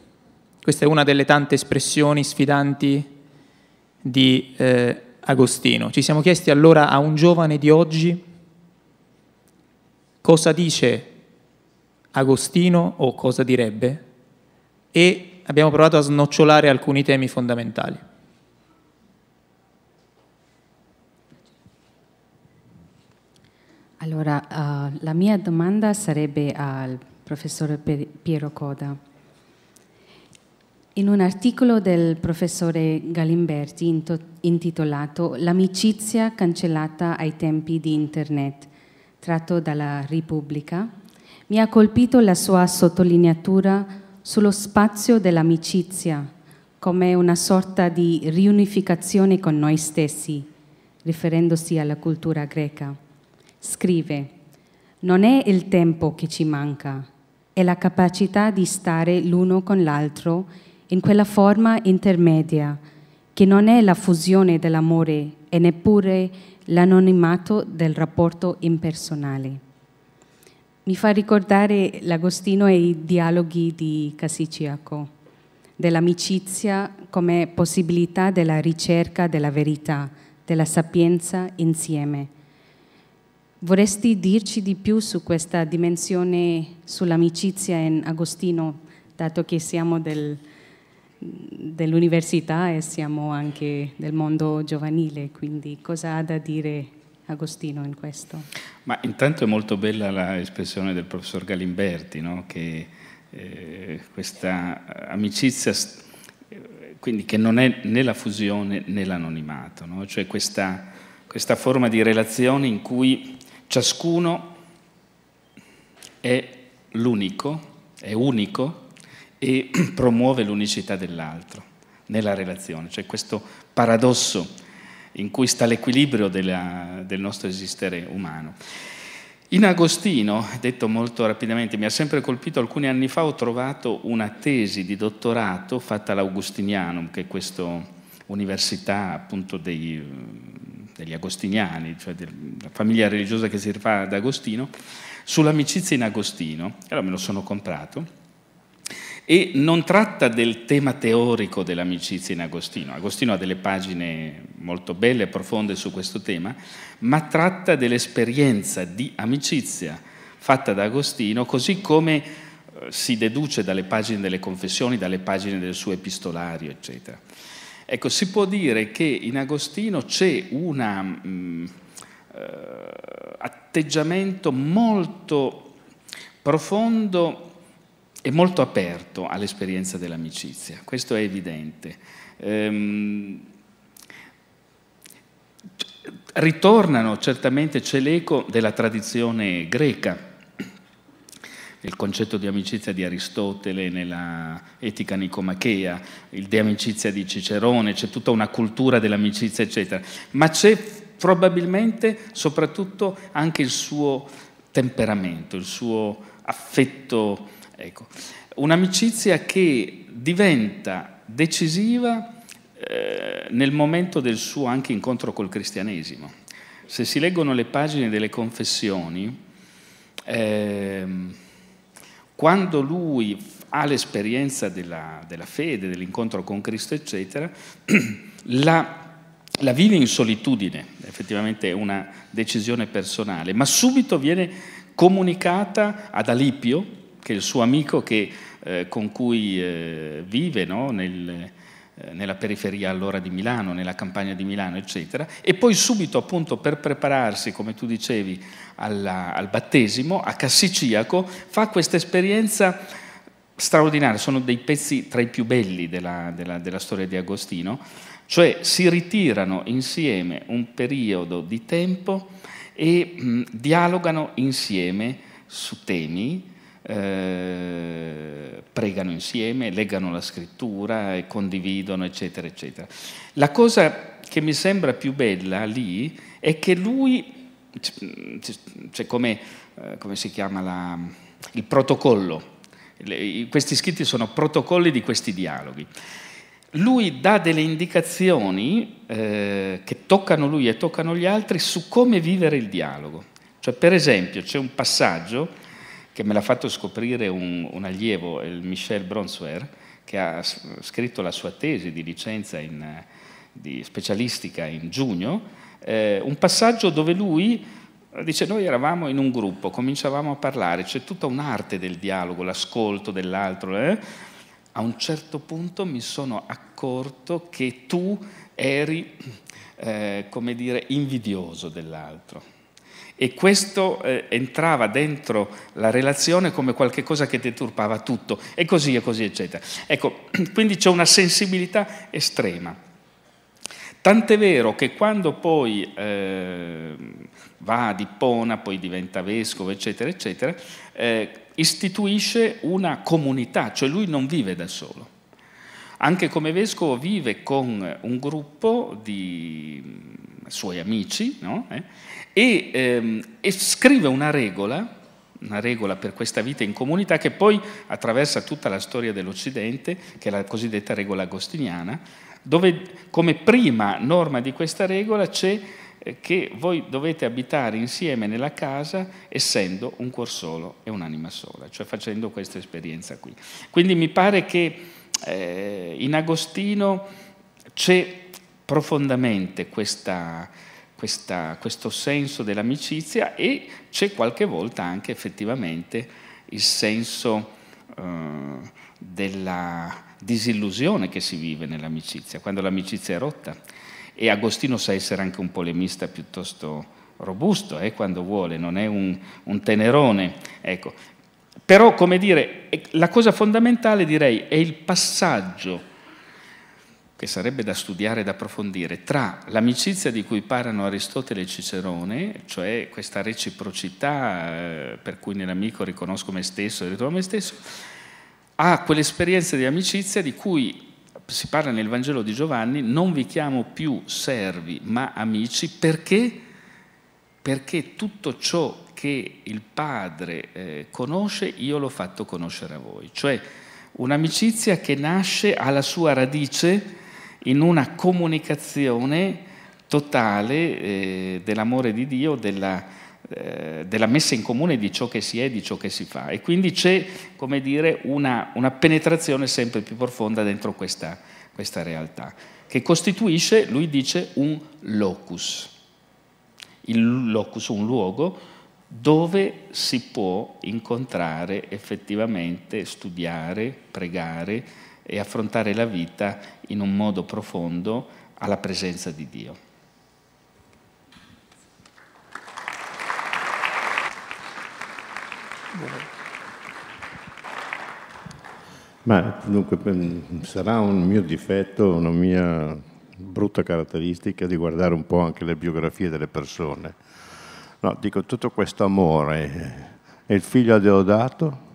Questa è una delle tante espressioni sfidanti di eh, Agostino. Ci siamo chiesti allora a un giovane di oggi cosa dice Agostino o cosa direbbe e abbiamo provato a snocciolare alcuni temi fondamentali. Allora, uh, la mia domanda sarebbe al professor Piero Coda. In un articolo del professore Galimberti intitolato L'amicizia cancellata ai tempi di Internet, tratto dalla Repubblica, mi ha colpito la sua sottolineatura sullo spazio dell'amicizia come una sorta di riunificazione con noi stessi, riferendosi alla cultura greca. Scrive, non è il tempo che ci manca, è la capacità di stare l'uno con l'altro in quella forma intermedia, che non è la fusione dell'amore e neppure l'anonimato del rapporto impersonale mi fa ricordare l'Agostino e i dialoghi di Casiciaco, ecco, dell'amicizia come possibilità della ricerca della verità, della sapienza insieme. Vorresti dirci di più su questa dimensione sull'amicizia in Agostino, dato che siamo del, dell'università e siamo anche del mondo giovanile, quindi cosa ha da dire Agostino in questo? Ma intanto è molto bella l'espressione del professor Galimberti, no? che eh, questa amicizia, quindi che non è né la fusione né l'anonimato, no? cioè questa, questa forma di relazione in cui ciascuno è l'unico, è unico e promuove l'unicità dell'altro nella relazione, cioè questo paradosso in cui sta l'equilibrio della, del nostro esistere umano. In Agostino, detto molto rapidamente, mi ha sempre colpito, alcuni anni fa ho trovato una tesi di dottorato fatta all'Augustinianum, che è questa università appunto dei, degli agostiniani, cioè della famiglia religiosa che si rifà ad Agostino, sull'amicizia in Agostino. e Allora me lo sono comprato e non tratta del tema teorico dell'amicizia in Agostino. Agostino ha delle pagine molto belle e profonde su questo tema, ma tratta dell'esperienza di amicizia fatta da Agostino, così come eh, si deduce dalle pagine delle confessioni, dalle pagine del suo epistolario, eccetera. Ecco, si può dire che in Agostino c'è un mm, eh, atteggiamento molto profondo è molto aperto all'esperienza dell'amicizia, questo è evidente. Ehm, ritornano certamente, c'è l'eco della tradizione greca, il concetto di amicizia di Aristotele nella Etica Nicomachea, il de amicizia di Cicerone, c'è tutta una cultura dell'amicizia, eccetera, ma c'è probabilmente soprattutto anche il suo temperamento, il suo affetto Ecco. Un'amicizia che diventa decisiva eh, nel momento del suo anche incontro col cristianesimo. Se si leggono le pagine delle confessioni, eh, quando lui ha l'esperienza della, della, fede, dell'incontro con Cristo, eccetera, la, la vive in solitudine, effettivamente è una decisione personale, ma subito viene comunicata ad Alipio, che è il suo amico che, eh, con cui eh, vive no? Nel, eh, nella periferia allora di Milano, nella campagna di Milano, eccetera, e poi subito appunto per prepararsi, come tu dicevi, alla, al battesimo, a Cassiciaco, fa questa esperienza straordinaria, sono dei pezzi tra i più belli della, della, della storia di Agostino, cioè si ritirano insieme un periodo di tempo e mh, dialogano insieme su temi eh, pregano insieme, legano la scrittura e condividono, eccetera, eccetera. La cosa che mi sembra più bella lì è che lui, c'è cioè come, eh, come, si chiama la, il protocollo, questi scritti sono protocolli di questi dialoghi. Lui dà delle indicazioni eh, che toccano lui e toccano gli altri su come vivere il dialogo. Cioè, per esempio, c'è un passaggio che me l'ha fatto scoprire un, un allievo, Michel Bronswer, che ha scritto la sua tesi di licenza in, di specialistica in giugno, eh, un passaggio dove lui eh, dice noi eravamo in un gruppo, cominciavamo a parlare, c'è tutta un'arte del dialogo, l'ascolto dell'altro. Eh? A un certo punto mi sono accorto che tu eri, eh, come dire, invidioso dell'altro e questo eh, entrava dentro la relazione come qualcosa che deturpava tutto e così e così eccetera. Ecco, quindi c'è una sensibilità estrema. Tant'è vero che quando poi eh, va ad Ippona, poi diventa vescovo, eccetera, eccetera, eh, istituisce una comunità, cioè lui non vive da solo. Anche come vescovo vive con un gruppo di mm, suoi amici, no? Eh, e, ehm, e scrive una regola, una regola per questa vita in comunità che poi attraversa tutta la storia dell'Occidente, che è la cosiddetta regola agostiniana, dove come prima norma di questa regola c'è eh, che voi dovete abitare insieme nella casa essendo un cuor solo e un'anima sola, cioè facendo questa esperienza qui. Quindi mi pare che eh, in Agostino c'è profondamente questa questa, questo senso dell'amicizia e c'è qualche volta anche effettivamente il senso eh, della disillusione che si vive nell'amicizia, quando l'amicizia è rotta. E Agostino sa essere anche un polemista piuttosto robusto, eh, quando vuole, non è un, un tenerone. Ecco. Però, come dire, la cosa fondamentale direi è il passaggio che sarebbe da studiare e da approfondire, tra l'amicizia di cui parlano Aristotele e Cicerone, cioè questa reciprocità eh, per cui nell'amico riconosco me stesso e ritrovo me stesso, a quell'esperienza di amicizia di cui si parla nel Vangelo di Giovanni, non vi chiamo più servi ma amici perché, perché tutto ciò che il Padre eh, conosce io l'ho fatto conoscere a voi. Cioè un'amicizia che nasce alla sua radice in una comunicazione totale eh, dell'amore di Dio, della, eh, della, messa in comune di ciò che si è e di ciò che si fa. E quindi c'è, come dire, una, una penetrazione sempre più profonda dentro questa, questa realtà, che costituisce, lui dice, un locus. Il locus, un luogo dove si può incontrare effettivamente, studiare, pregare e affrontare la vita in un modo profondo alla presenza di Dio. Ma dunque mm, sarà un mio difetto, una mia brutta caratteristica di guardare un po' anche le biografie delle persone. No, dico tutto questo amore eh, è il figlio Adeodato?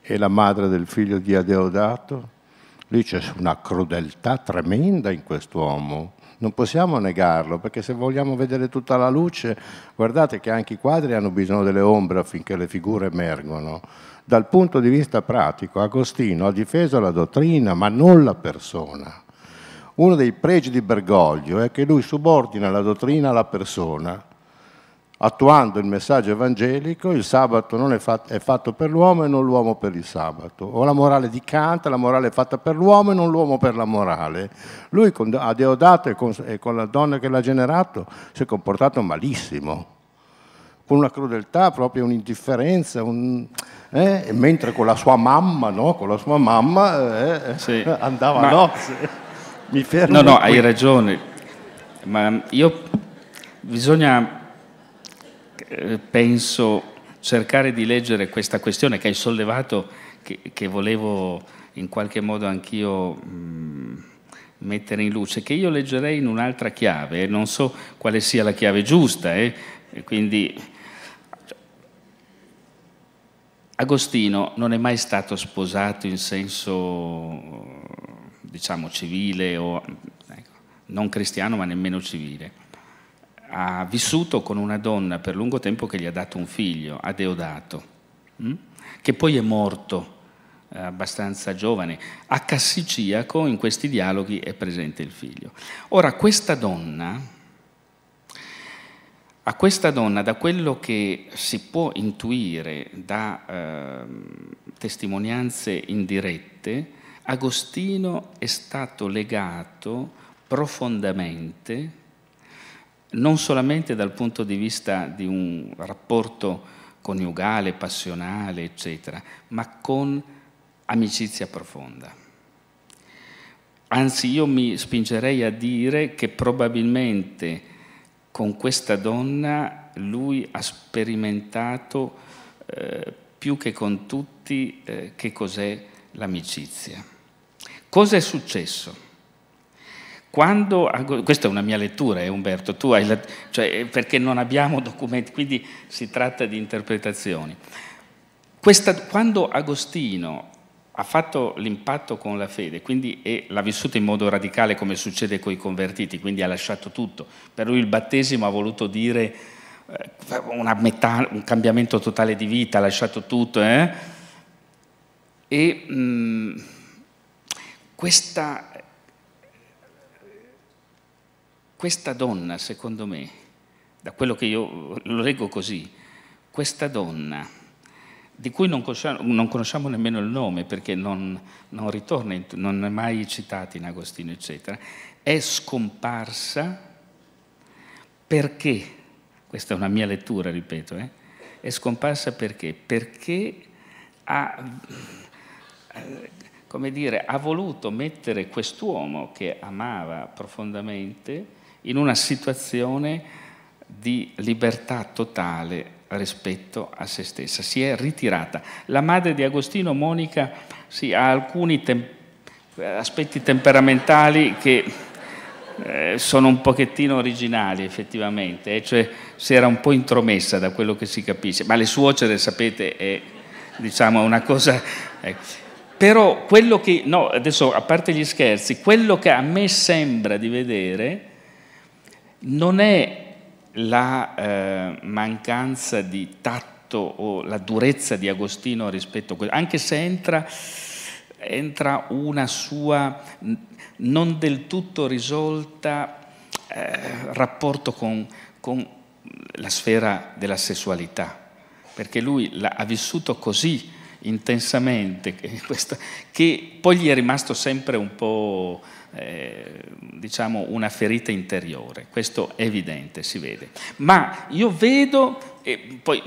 È la madre del figlio di Adeodato? Lì c'è una crudeltà tremenda in quest'uomo, non possiamo negarlo, perché se vogliamo vedere tutta la luce, guardate che anche i quadri hanno bisogno delle ombre affinché le figure emergono. Dal punto di vista pratico, Agostino ha difeso la dottrina, ma non la persona. Uno dei pregi di Bergoglio è che lui subordina la dottrina alla persona attuando il messaggio evangelico, il sabato non è, fatto, è fatto per l'uomo e non l'uomo per il sabato. O la morale di Kant, la morale è fatta per l'uomo e non l'uomo per la morale. Lui con, a Deodato e con, e con la donna che l'ha generato si è comportato malissimo, con una crudeltà, proprio un'indifferenza, un, eh, mentre con la sua mamma, no? con la sua mamma eh, eh sì. andava Ma... a nozze. Mi fermo no, no, qui. hai ragione, ma io bisogna eh, penso, cercare di leggere questa questione che hai sollevato, che, che volevo in qualche modo anch'io mh, mm, mettere in luce, che io leggerei in un'altra chiave, non so quale sia la chiave giusta, eh? quindi Agostino non è mai stato sposato in senso diciamo civile o ecco, non cristiano ma nemmeno civile ha vissuto con una donna per lungo tempo che gli ha dato un figlio, Adeodato, mm? che poi è morto eh, abbastanza giovane. A Cassiciaco in questi dialoghi è presente il figlio. Ora, questa donna, a questa donna, da quello che si può intuire da eh, testimonianze indirette, Agostino è stato legato profondamente non solamente dal punto di vista di un rapporto coniugale, passionale, eccetera, ma con amicizia profonda. Anzi, io mi spingerei a dire che probabilmente con questa donna lui ha sperimentato eh, più che con tutti eh, che cos'è l'amicizia. Cosa è successo? Quando, questa è una mia lettura, eh, Umberto, la, cioè, perché non abbiamo documenti, quindi si tratta di interpretazioni. Questa, quando Agostino ha fatto l'impatto con la fede, quindi e l'ha vissuto in modo radicale come succede con i convertiti, quindi ha lasciato tutto. Per lui il battesimo ha voluto dire eh, metà, un cambiamento totale di vita, ha lasciato tutto. Eh? E mh, mm, questa questa donna, secondo me, da quello che io lo leggo così, questa donna, di cui non conosciamo, non conosciamo nemmeno il nome perché non, non ritorna, non è mai citata in Agostino, eccetera, è scomparsa perché, questa è una mia lettura, ripeto, eh, è scomparsa perché? Perché ha, come dire, ha voluto mettere quest'uomo che amava profondamente in una situazione di libertà totale rispetto a se stessa, si è ritirata. La madre di Agostino, Monica, sì, ha alcuni tem eh, aspetti temperamentali che eh, sono un pochettino originali effettivamente, eh? cioè si era un po' intromessa da quello che si capisce, ma le suocere sapete è diciamo una cosa... Ecco. Però quello che, no, adesso a parte gli scherzi, quello che a me sembra di vedere non è la eh, mancanza di tatto o la durezza di Agostino rispetto a questo, anche se entra, entra una sua non del tutto risolta eh, rapporto con, con, la sfera della sessualità, perché lui ha vissuto così intensamente che, questa, che poi gli è rimasto sempre un po' Eh, diciamo una ferita interiore, questo è evidente, si vede. Ma io vedo, e poi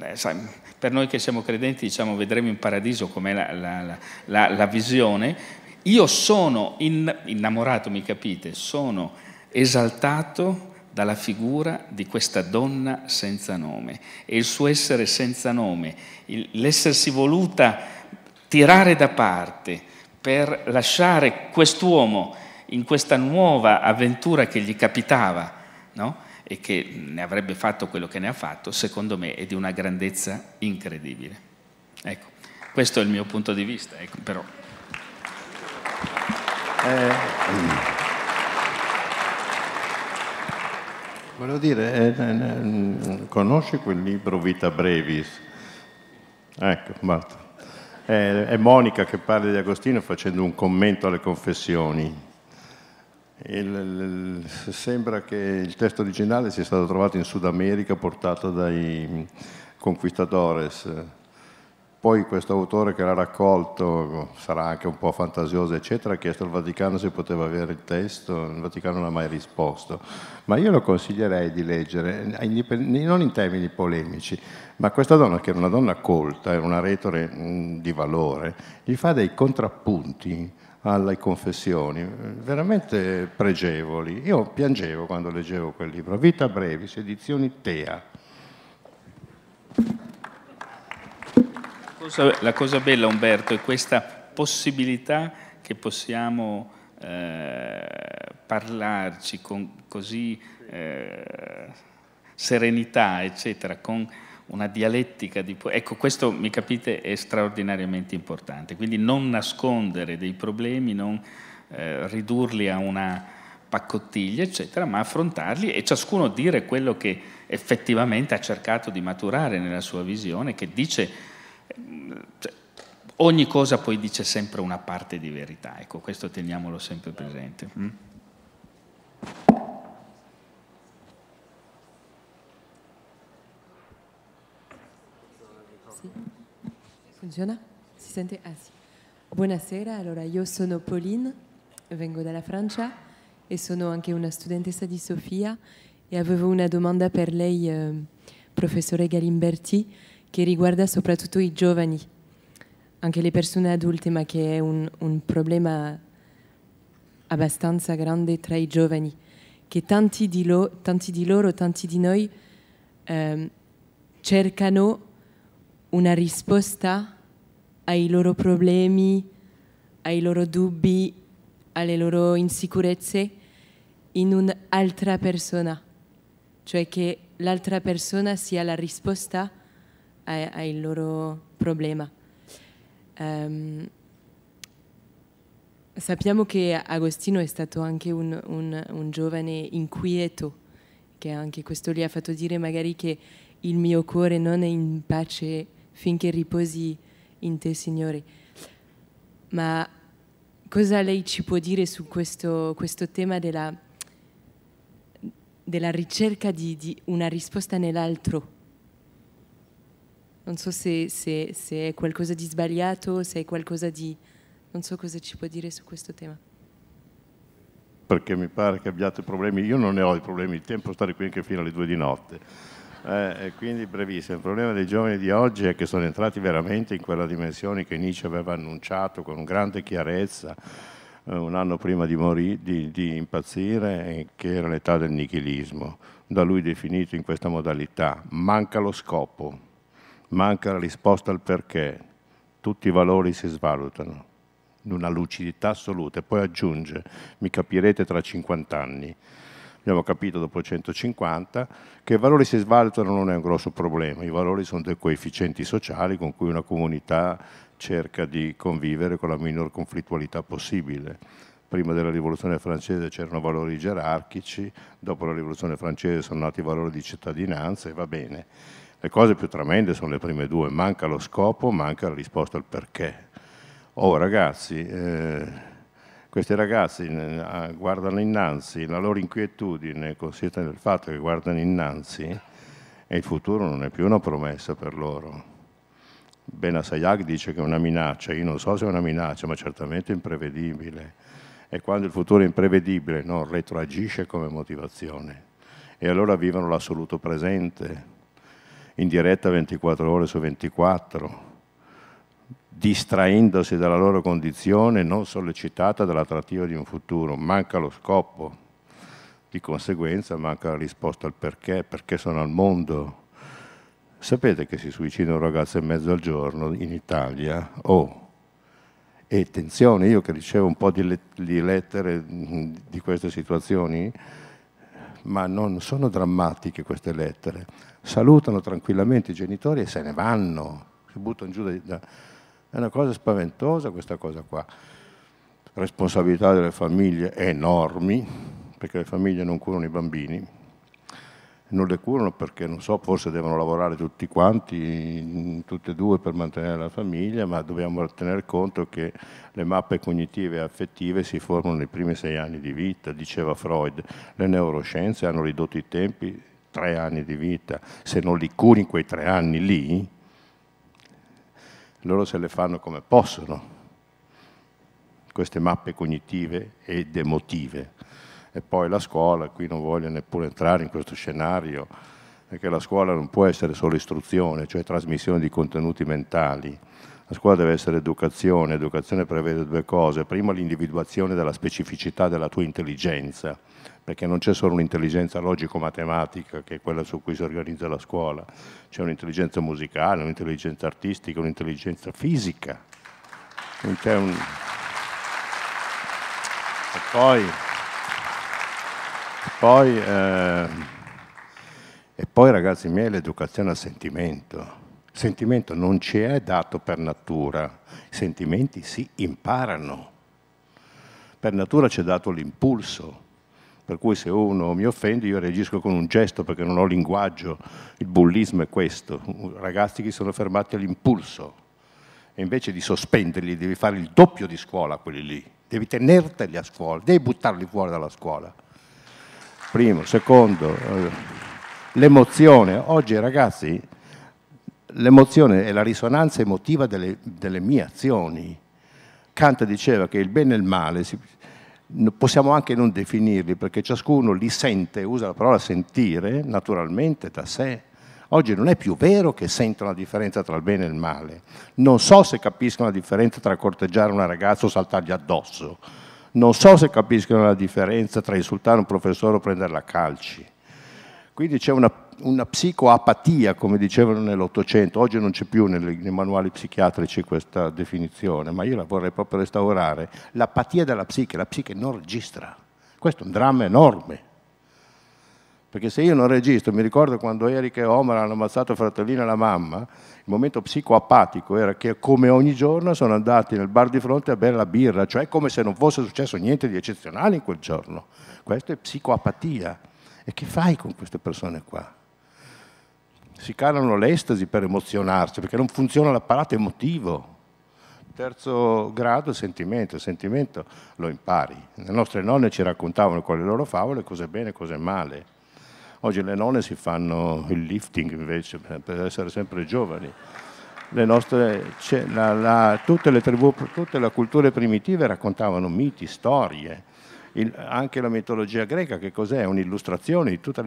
eh, sai, per noi che siamo credenti diciamo vedremo in paradiso com'è la, la, la, la visione, io sono in, innamorato, mi capite, sono esaltato dalla figura di questa donna senza nome e il suo essere senza nome, l'essersi voluta tirare da parte, per lasciare quest'uomo in questa nuova avventura che gli capitava no? e che ne avrebbe fatto quello che ne ha fatto, secondo me è di una grandezza incredibile. Ecco, questo è il mio punto di vista, ecco, però. Eh, volevo dire, eh, eh, eh mm, conosci quel libro Vita Brevis? Ecco, Marta è Monica che parla di Agostino facendo un commento alle confessioni. Il, il, sembra che il testo originale sia stato trovato in Sud America portato dai conquistadores. Poi questo autore che l'ha raccolto, sarà anche un po' fantasioso, eccetera, ha chiesto al Vaticano se poteva avere il testo, il Vaticano non ha mai risposto. Ma io lo consiglierei di leggere, non in termini polemici, ma questa donna, che era una donna colta, era una retore mm, di valore, gli fa dei contrappunti alle confessioni, eh, veramente pregevoli. Io piangevo quando leggevo quel libro, Vita Brevis, edizioni Tea. La cosa bella, Umberto, è questa possibilità che possiamo eh, parlarci con così eh, serenità, eccetera, con una dialettica di... Ecco, questo mi capite è straordinariamente importante, quindi non nascondere dei problemi, non eh, ridurli a una paccottiglia, eccetera, ma affrontarli e ciascuno dire quello che effettivamente ha cercato di maturare nella sua visione, che dice... Mm, cioè, ogni cosa poi dice sempre una parte di verità, ecco, questo teniamolo sempre presente. Mm? Funziona? Si sente? Ah sì. Buonasera, allora io sono Pauline, vengo dalla Francia e sono anche una studentessa di Sofia e avevo una domanda per lei, eh, professore Galimberti, che riguarda soprattutto i giovani, anche le persone adulte, ma che è un, un problema abbastanza grande tra i giovani, che tanti di, lo, tanti di loro, tanti di noi eh, cercano una risposta ai loro problemi, ai loro dubbi, alle loro insicurezze in un'altra persona, cioè che l'altra persona sia la risposta al loro problema. Um, sappiamo che Agostino è stato anche un, un, un giovane inquieto, che anche questo gli ha fatto dire magari che il mio cuore non è in pace finché riposi in te, Signore. Ma cosa lei ci può dire su questo, questo tema della, della ricerca di, di, una risposta nell'altro? Non so se, se, se è qualcosa di sbagliato, se è qualcosa di... Non so cosa ci può dire su questo tema perché mi pare che abbiate problemi, io non ne ho i problemi, il tempo stare qui anche fino alle due di notte. Eh, quindi brevissimo, il problema dei giovani di oggi è che sono entrati veramente in quella dimensione che Nietzsche aveva annunciato con grande chiarezza eh, un anno prima di, morire, di, di impazzire, eh, che era l'età del nichilismo, da lui definito in questa modalità. Manca lo scopo, manca la risposta al perché, tutti i valori si svalutano in una lucidità assoluta e poi aggiunge, mi capirete tra 50 anni abbiamo capito dopo 150, che i valori si svalutano non è un grosso problema, i valori sono dei coefficienti sociali con cui una comunità cerca di convivere con la minor conflittualità possibile. Prima della rivoluzione francese c'erano valori gerarchici, dopo la rivoluzione francese sono nati i valori di cittadinanza e va bene. Le cose più tremende sono le prime due, manca lo scopo, manca la risposta al perché. Oh ragazzi, eh, questi ragazzi eh, ah, guardano innanzi, la loro inquietudine consiste nel fatto che guardano innanzi e il futuro non è più una promessa per loro. Ben Asayag dice che è una minaccia, io non so se è una minaccia, ma certamente imprevedibile. E quando il futuro è imprevedibile non retroagisce come motivazione. E allora vivono l'assoluto presente, in diretta 24 ore su 24 distraendosi dalla loro condizione non sollecitata dall'attrattiva di un futuro. Manca lo scopo, di conseguenza manca la risposta al perché, perché sono al mondo. Sapete che si suicida un ragazzo e mezzo al giorno in Italia? Oh, e attenzione, io che ricevo un po' di, let di lettere mm, di queste situazioni, ma non sono drammatiche queste lettere. Salutano tranquillamente i genitori e se ne vanno, si buttano giù da, è una cosa spaventosa questa cosa qua. Responsabilità delle famiglie enormi, perché le famiglie non curano i bambini, non le curano perché non so, forse devono lavorare tutti quanti, tutte e due per mantenere la famiglia, ma dobbiamo tener conto che le mappe cognitive e affettive si formano nei primi sei anni di vita, diceva Freud. Le neuroscienze hanno ridotto i tempi, tre anni di vita, se non li curi in quei tre anni lì, loro se le fanno come possono, queste mappe cognitive ed emotive. E poi la scuola, qui non voglio neppure entrare in questo scenario, perché la scuola non può essere solo istruzione, cioè trasmissione di contenuti mentali. La scuola deve essere educazione, educazione prevede due cose, prima l'individuazione della specificità della tua intelligenza, perché non c'è solo un'intelligenza logico-matematica che è quella su cui si organizza la scuola, c'è un'intelligenza musicale, un'intelligenza artistica, un'intelligenza fisica. Un... E poi, poi, eh... e poi ragazzi miei l'educazione al sentimento. Il sentimento non ci è dato per natura, i sentimenti si imparano. Per natura ci è dato l'impulso, per cui se uno mi offende io reagisco con un gesto perché non ho linguaggio, il bullismo è questo, ragazzi che sono fermati all'impulso e invece di sospenderli devi fare il doppio di scuola quelli lì, devi tenerteli a scuola, devi buttarli fuori dalla scuola. Primo, secondo, eh, l'emozione, oggi ragazzi l'emozione è la risonanza emotiva delle, delle mie azioni. Kant diceva che il bene e il male si, possiamo anche non definirli perché ciascuno li sente, usa la parola sentire naturalmente da sé. Oggi non è più vero che sentono la differenza tra il bene e il male. Non so se capiscono la differenza tra corteggiare una ragazza o saltargli addosso. Non so se capiscono la differenza tra insultare un professore o prenderla a calci. Quindi c'è una una psicoapatia, come dicevano nell'Ottocento, oggi non c'è più nei, nei, manuali psichiatrici questa definizione, ma io la vorrei proprio restaurare, l'apatia della psiche, la psiche non registra, questo è un dramma enorme, perché se io non registro, mi ricordo quando Erika e Omar hanno ammazzato fratellina e la mamma, il momento psicoapatico era che come ogni giorno sono andati nel bar di fronte a bere la birra, cioè come se non fosse successo niente di eccezionale in quel giorno, questa è psicoapatia, e che fai con queste persone qua? si calano l'estasi per emozionarsi, perché non funziona l'apparato emotivo. Terzo grado è sentimento, il sentimento lo impari. Le nostre nonne ci raccontavano con le loro favole cosa è bene e cosa è male. Oggi le nonne si fanno il lifting invece per essere sempre giovani. Le nostre, la, la, tutte le tribù, tutte le culture primitive raccontavano miti, storie, il, anche la mitologia greca, che cos'è? Un'illustrazione di tutti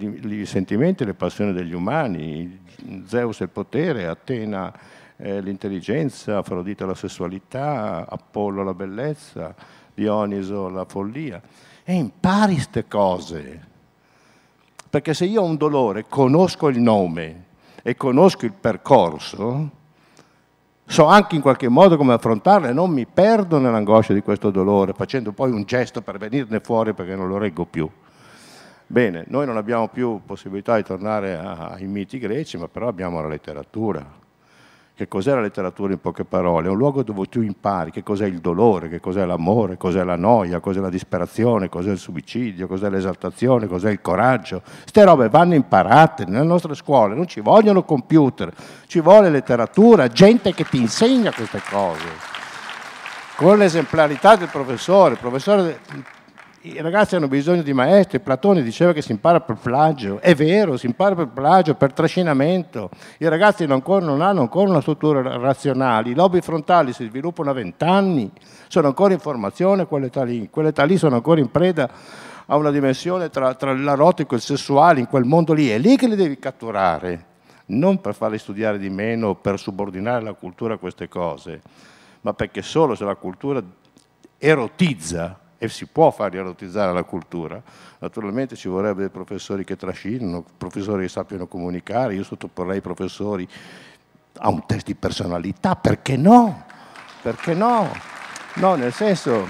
i sentimenti e le passioni degli umani, Zeus è il potere, Atena eh, l'intelligenza, Afrodite la sessualità, Apollo la bellezza, Dioniso la follia. E impari queste cose. Perché se io ho un dolore, conosco il nome e conosco il percorso, so anche in qualche modo come affrontarle, non mi perdo nell'angoscia di questo dolore, facendo poi un gesto per venirne fuori perché non lo reggo più. Bene, noi non abbiamo più possibilità di tornare ai miti greci, ma però abbiamo la letteratura, che cos'è la letteratura in poche parole? È un luogo dove tu impari che cos'è il dolore, che cos'è l'amore, cos'è la noia, cos'è la disperazione, cos'è il suicidio, cos'è l'esaltazione, cos'è il coraggio. Queste robe vanno imparate nelle nostre scuole, non ci vogliono computer, ci vuole letteratura, gente che ti insegna queste cose con l'esemplarità del professore. Il professore i ragazzi hanno bisogno di maestri, Platone diceva che si impara per plagio, è vero, si impara per plagio, per trascinamento, i ragazzi non, non hanno ancora una struttura razionale, i lobi frontali si sviluppano a vent'anni, sono ancora in formazione quelle età lì, quelle lì sono ancora in preda a una dimensione tra, tra l'erotico e il sessuale, in quel mondo lì, è lì che li devi catturare, non per farli studiare di meno, per subordinare la cultura a queste cose, ma perché solo se la cultura erotizza e si può far erotizzare la cultura. Naturalmente ci vorrebbe professori che trascinano, professori che sappiano comunicare, io sottoporrei i professori a un test di personalità, perché no? Perché no? No, nel senso,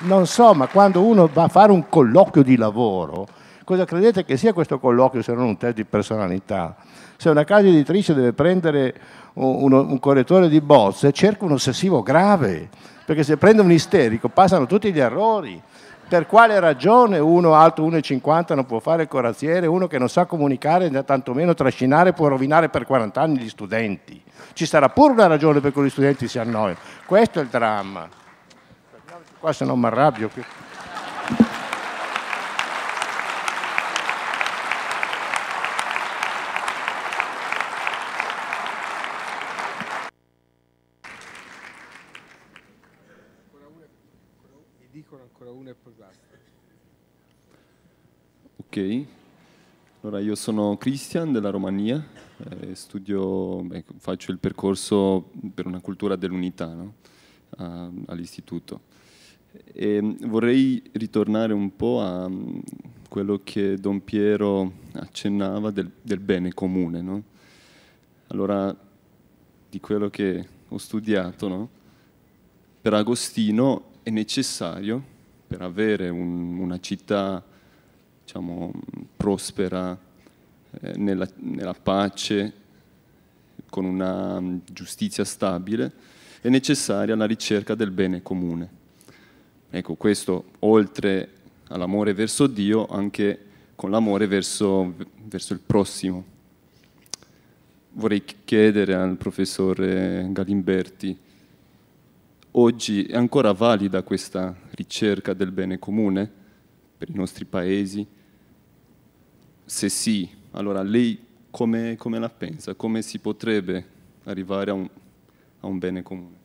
non so, ma quando uno va a fare un colloquio di lavoro, Cosa credete che sia questo colloquio se non un test di personalità? Se una casa editrice deve prendere un, un, un correttore di bozze, cerca un ossessivo grave, perché se prende un isterico passano tutti gli errori. Per quale ragione uno alto 1,50 non può fare il corazziere, uno che non sa comunicare, né tantomeno trascinare, può rovinare per 40 anni gli studenti? Ci sarà pure una ragione per cui gli studenti si annoiano. Questo è il dramma. Qua se non mi arrabbio. Ok, allora io sono Cristian della Romania, eh, studio, beh, faccio il percorso per una cultura dell'unità no? ah, all'istituto. E mm, vorrei ritornare un po' a mm, quello che Don Piero accennava del, del bene comune. No? Allora, di quello che ho studiato, no? per Agostino è necessario, per avere un, una città diciamo, prospera eh, nella, nella pace, con una mm, giustizia stabile, è necessaria la ricerca del bene comune. Ecco, questo oltre all'amore verso Dio, anche con l'amore verso, verso, il prossimo. Vorrei chiedere al professore Galimberti, oggi è ancora valida questa ricerca del bene comune? per i nostri paesi? Se sì, allora lei come, come la pensa? Come si potrebbe arrivare a un, a un bene comune?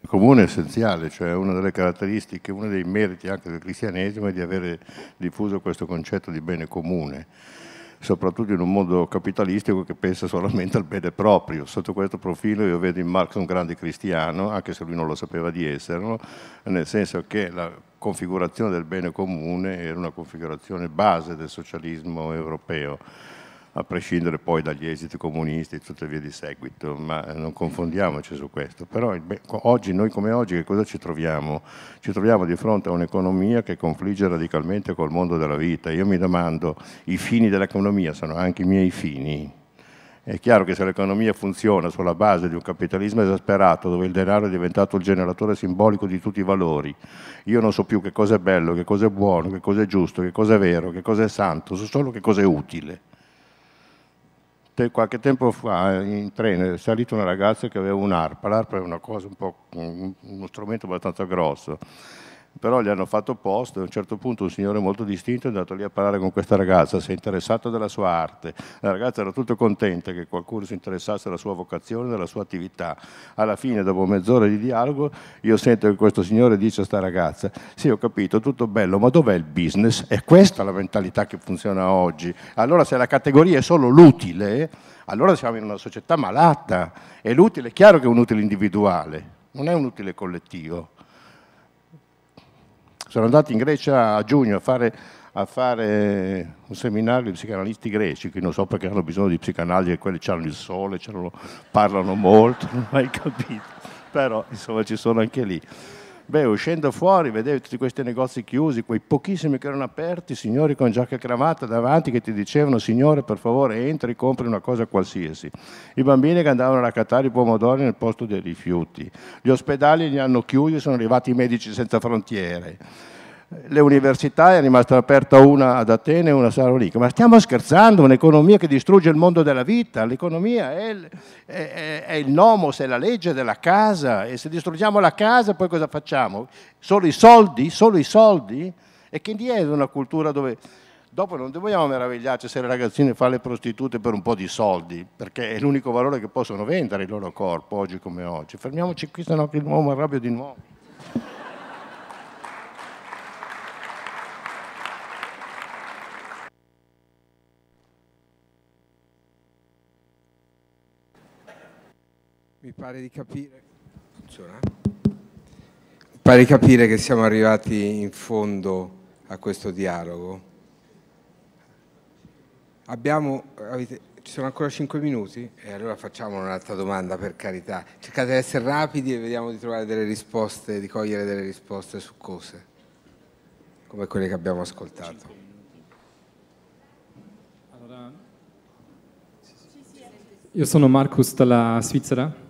Il comune è essenziale, cioè una delle caratteristiche, uno dei meriti anche del cristianesimo è di avere diffuso questo concetto di bene comune soprattutto in un mondo capitalistico che pensa solamente al bene proprio. Sotto questo profilo io vedo in Marx un grande cristiano, anche se lui non lo sapeva di esserlo, nel senso che la configurazione del bene comune era una configurazione base del socialismo europeo, a prescindere poi dagli esiti comunisti e tutto via di seguito, ma non confondiamoci su questo. Però oggi, noi come oggi, che cosa ci troviamo? Ci troviamo di fronte a un'economia che confligge radicalmente col mondo della vita. Io mi domando, i fini dell'economia sono anche i miei fini? È chiaro che se l'economia funziona sulla base di un capitalismo esasperato, dove il denaro è diventato il generatore simbolico di tutti i valori, io non so più che cosa è bello, che cosa è buono, che cosa è giusto, che cosa è vero, che cosa è santo, so solo che cosa è utile. qualche tempo fa eh, in treno è salita una ragazza che aveva un'arpa, l'arpa è una cosa un po', uno strumento abbastanza grosso, però gli hanno fatto posto e a un certo punto un signore molto distinto è andato lì a parlare con questa ragazza, si è interessato della sua arte, la ragazza era tutto contenta che qualcuno si interessasse della sua vocazione, della sua attività. Alla fine, dopo mezz'ora di dialogo, io sento che questo signore dice a questa ragazza, sì ho capito, tutto bello, ma dov'è il business? È questa la mentalità che funziona oggi. Allora se la categoria è solo l'utile, allora siamo in una società malata e l'utile è chiaro che è un utile individuale, non è un utile collettivo sono andato in Grecia a giugno a fare, a fare un seminario di psicanalisti greci, che non so perché hanno bisogno di psicanali, e quelli hanno il sole, parlano molto, non ho mai capito, però insomma ci sono anche lì. Beh, uscendo fuori, vedevi tutti questi negozi chiusi, quei pochissimi che erano aperti, signori con giacca e cravatta davanti che ti dicevano, signore, per favore, entri, compri una cosa qualsiasi. I bambini che andavano a raccattare i pomodori nel posto dei rifiuti. Gli ospedali li hanno chiusi, sono arrivati i medici senza frontiere le università, è rimasta aperta una ad Atene e una a Salonica. Ma stiamo scherzando, un'economia che distrugge il mondo della vita, l'economia è, è, è il, nomos, è la legge della casa e se distruggiamo la casa poi cosa facciamo? Solo i soldi? Solo i soldi? E quindi è una cultura dove... Dopo non dobbiamo meravigliarci se le ragazzine fanno le prostitute per un po' di soldi, perché è l'unico valore che possono vendere il loro corpo oggi come oggi. Fermiamoci qui, sennò che l'uomo arrabbia di nuovo. Mi pare di capire. Funziona? Mi pare di capire che siamo arrivati in fondo a questo dialogo. Abbiamo, avete, ci sono ancora 5 minuti? E allora facciamo un'altra domanda per carità. Cercate di essere rapidi e vediamo di trovare delle risposte, di cogliere delle risposte su cose, come quelle che abbiamo ascoltato. io sono Marcus dalla Svizzera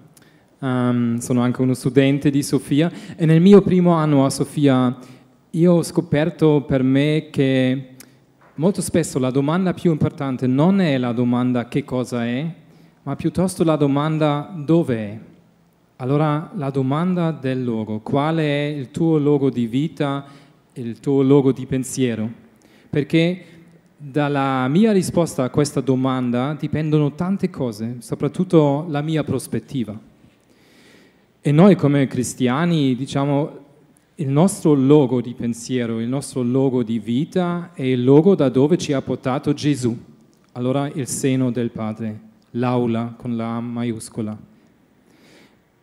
um, sono anche uno studente di Sofia e nel mio primo anno a Sofia io ho scoperto per me che molto spesso la domanda più importante non è la domanda che cosa è, ma piuttosto la domanda dove è. Allora la domanda del logo, qual è il tuo logo di vita, il tuo logo di pensiero? Perché dalla mia risposta a questa domanda dipendono tante cose, soprattutto la mia prospettiva. E noi come cristiani, diciamo, il nostro logo di pensiero, il nostro logo di vita è il logo da dove ci ha portato Gesù. Allora il seno del Padre, l'aula con la A maiuscola.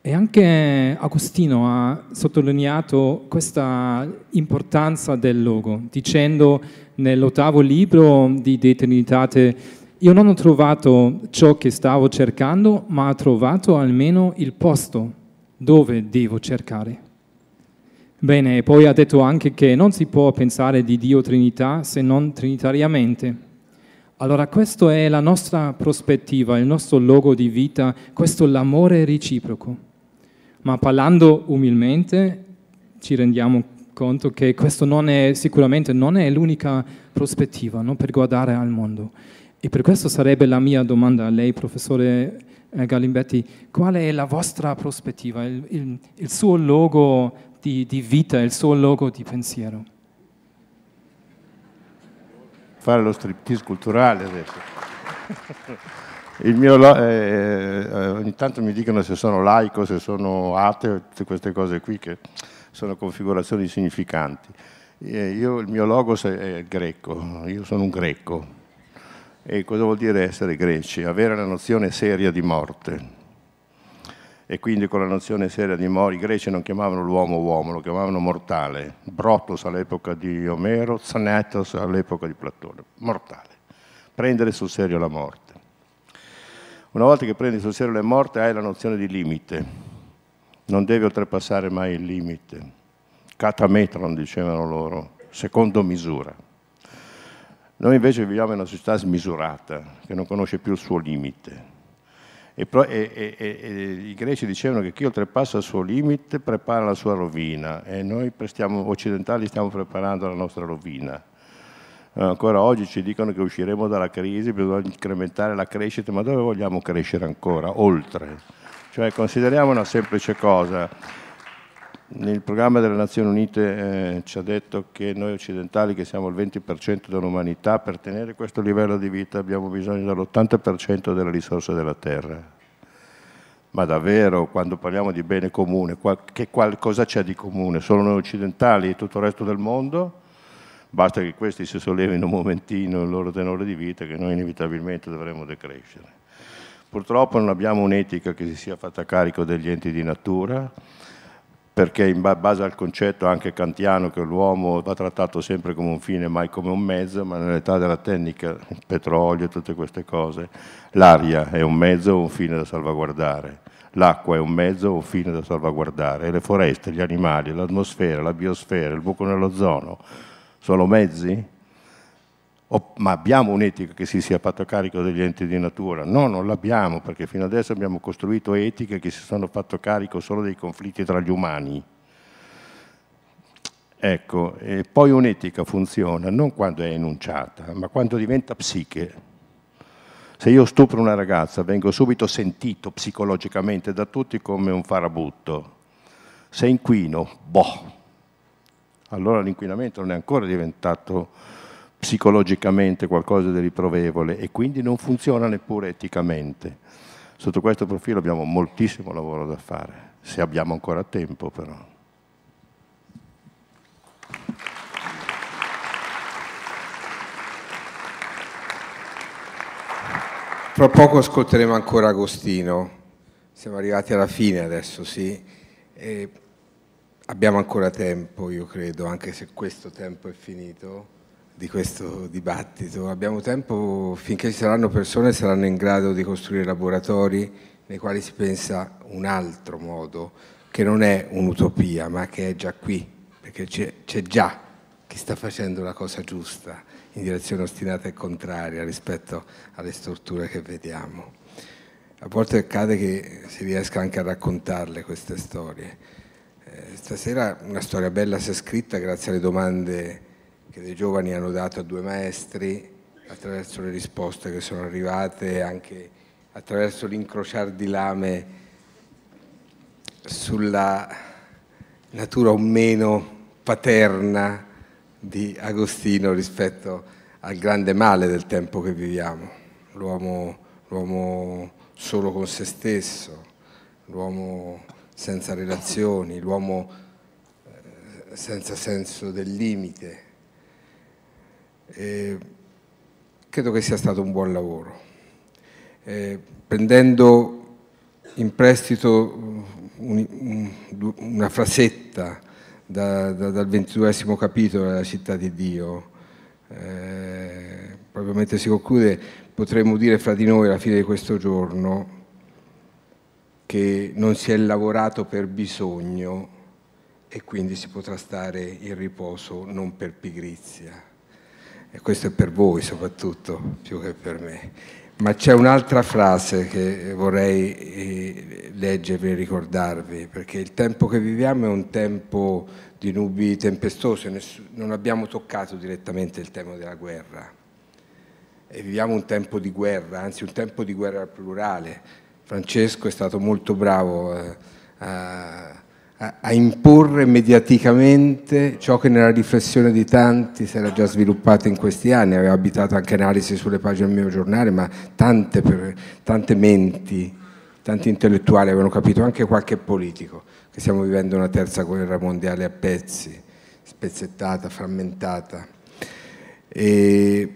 E anche Agostino ha sottolineato questa importanza del logo, dicendo nell'ottavo libro di De io non ho trovato ciò che stavo cercando, ma ho trovato almeno il posto dove devo cercare? Bene, poi ha detto anche che non si può pensare di Dio Trinità se non trinitariamente. Allora questa è la nostra prospettiva, il nostro logo di vita, questo l'amore reciproco. Ma parlando umilmente ci rendiamo conto che questo non è, sicuramente non è l'unica prospettiva no? per guardare al mondo. E per questo sarebbe la mia domanda a lei, professore eh, Galimbetti, qual è la vostra prospettiva, il, il, il suo logo di, di, vita, il suo logo di pensiero? Fare lo striptease culturale adesso. Mio, eh, eh, ogni tanto mi dicono se sono laico, se sono ateo, tutte queste cose qui che sono configurazioni significanti. Eh, io, il mio logos è, è greco, io sono un greco, e cosa vuol dire essere greci? Avere la nozione seria di morte. E quindi con la nozione seria di morte, i greci non chiamavano l'uomo uomo, lo chiamavano mortale. Brotos all'epoca di Omero, Zanatos all'epoca di Platone. Mortale. Prendere sul serio la morte. Una volta che prendi sul serio la morte hai la nozione di limite. Non devi oltrepassare mai il limite. Catametron dicevano loro, secondo misura. Noi invece viviamo in una società smisurata, che non conosce più il suo limite. E, e, e, e i greci dicevano che chi oltrepassa il suo limite prepara la sua rovina e noi stiamo, occidentali stiamo preparando la nostra rovina. Ancora oggi ci dicono che usciremo dalla crisi, bisogna incrementare la crescita, ma dove vogliamo crescere ancora? Oltre. Cioè consideriamo una semplice cosa nel programma delle Nazioni Unite eh, ci ha detto che noi occidentali, che siamo il 20% dell'umanità, per tenere questo livello di vita abbiamo bisogno dell'80% delle risorse della terra. Ma davvero, quando parliamo di bene comune, che qualcosa c'è di comune? Solo noi occidentali e tutto il resto del mondo? Basta che questi si sollevino un momentino il loro tenore di vita che noi inevitabilmente dovremo decrescere. Purtroppo non abbiamo un'etica che si sia fatta carico degli enti di natura, perché in base al concetto anche kantiano che l'uomo va trattato sempre come un fine, mai come un mezzo, ma nell'età della tecnica, il petrolio, e tutte queste cose, l'aria è un mezzo o un fine da salvaguardare, l'acqua è un mezzo o un fine da salvaguardare, e le foreste, gli animali, l'atmosfera, la biosfera, il buco nell'ozono, sono mezzi? ma abbiamo un'etica che si sia fatto carico degli enti di natura? No, non l'abbiamo, perché fino adesso abbiamo costruito etiche che si sono fatto carico solo dei conflitti tra gli umani. Ecco, e poi un'etica funziona non quando è enunciata, ma quando diventa psiche. Se io stupro una ragazza vengo subito sentito psicologicamente da tutti come un farabutto. Se inquino, boh. Allora l'inquinamento non è ancora diventato psicologicamente qualcosa di riprovevole e quindi non funziona neppure eticamente. Sotto questo profilo abbiamo moltissimo lavoro da fare, se abbiamo ancora tempo però. Fra poco ascolteremo ancora Agostino, siamo arrivati alla fine adesso, sì. E abbiamo ancora tempo, io credo, anche se questo tempo è finito di questo dibattito. Abbiamo tempo finché ci saranno persone che saranno in grado di costruire laboratori nei quali si pensa un altro modo, che non è un'utopia, ma che è già qui, perché c'è già chi sta facendo la cosa giusta in direzione ostinata e contraria rispetto alle storture che vediamo. A volte accade che si riesca anche a raccontarle queste storie. Eh, stasera una storia bella si è scritta grazie alle domande che dei giovani hanno dato a due maestri attraverso le risposte che sono arrivate, anche attraverso l'incrociar di lame sulla natura o meno paterna di Agostino rispetto al grande male del tempo che viviamo, l'uomo solo con se stesso, l'uomo senza relazioni, l'uomo eh, senza senso del limite, eh, credo che sia stato un buon lavoro. Eh, prendendo in prestito uh, un, un, una frasetta da, da, dal ventiduesimo capitolo della città di Dio, eh, proprio si conclude potremmo dire fra di noi alla fine di questo giorno che non si è lavorato per bisogno e quindi si potrà stare in riposo non per pigrizia e questo è per voi soprattutto più che per me. Ma c'è un'altra frase che vorrei eh, leggervi e ricordarvi, perché il tempo che viviamo è un tempo di nubi tempestose, non abbiamo toccato direttamente il tema della guerra. E viviamo un tempo di guerra, anzi un tempo di guerra plurale. Francesco è stato molto bravo eh, a a, imporre mediaticamente ciò che nella riflessione di tanti si era già sviluppato in questi anni, aveva abitato anche analisi sulle pagine del mio giornale, ma tante, tante menti, tanti intellettuali avevano capito, anche qualche politico, che stiamo vivendo una terza guerra mondiale a pezzi, spezzettata, frammentata. E,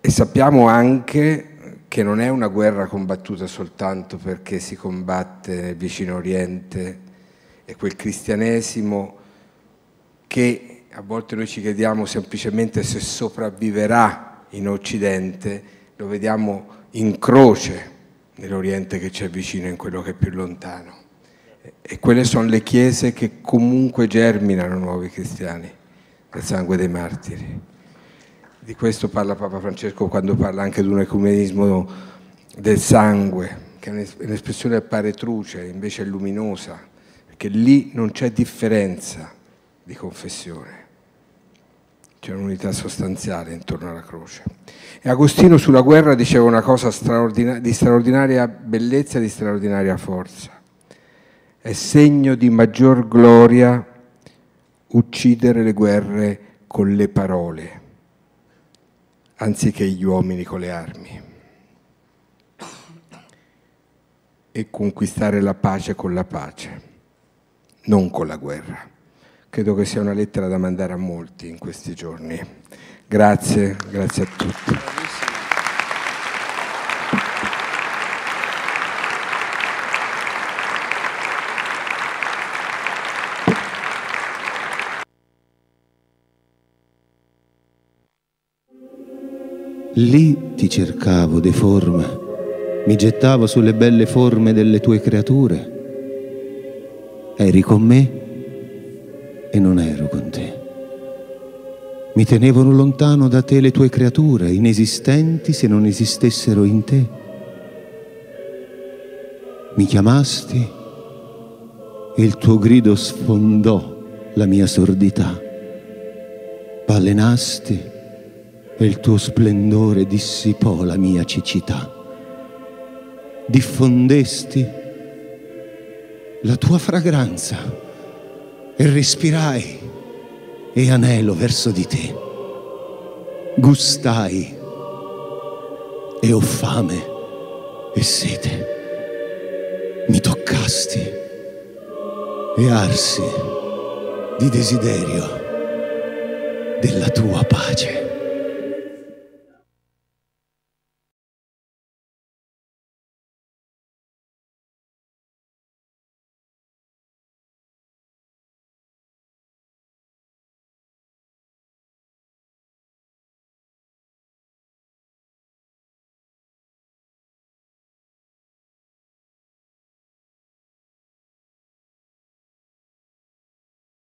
e sappiamo anche che non è una guerra combattuta soltanto perché si combatte nel vicino Oriente è quel cristianesimo che a volte noi ci chiediamo semplicemente se sopravviverà in Occidente, lo vediamo in croce nell'Oriente che c'è vicino, in quello che è più lontano. E quelle sono le chiese che comunque germinano nuovi cristiani nel sangue dei martiri. Di questo parla Papa Francesco quando parla anche di un ecumenismo del sangue, che è un'espressione appare truce, invece è luminosa, perché lì non c'è differenza di confessione. C'è un'unità sostanziale intorno alla croce. E Agostino sulla guerra diceva una cosa straordina di straordinaria bellezza e di straordinaria forza. È segno di maggior gloria uccidere le guerre con le parole, anziché gli uomini con le armi. E conquistare la pace con la pace non con la guerra. Credo che sia una lettera da mandare a molti in questi giorni. Grazie, grazie a tutti. Lì ti cercavo deforme, mi gettavo sulle belle forme delle tue creature Eri con me e non ero con te. Mi tenevano lontano da te le tue creature, inesistenti se non esistessero in te. Mi chiamasti e il tuo grido sfondò la mia sordità. Balenasti e il tuo splendore dissipò la mia cecità. Diffondesti la tua fragranza e respirai e anelo verso di te. Gustai e ho fame e sete. Mi toccasti e arsi di desiderio della tua pace.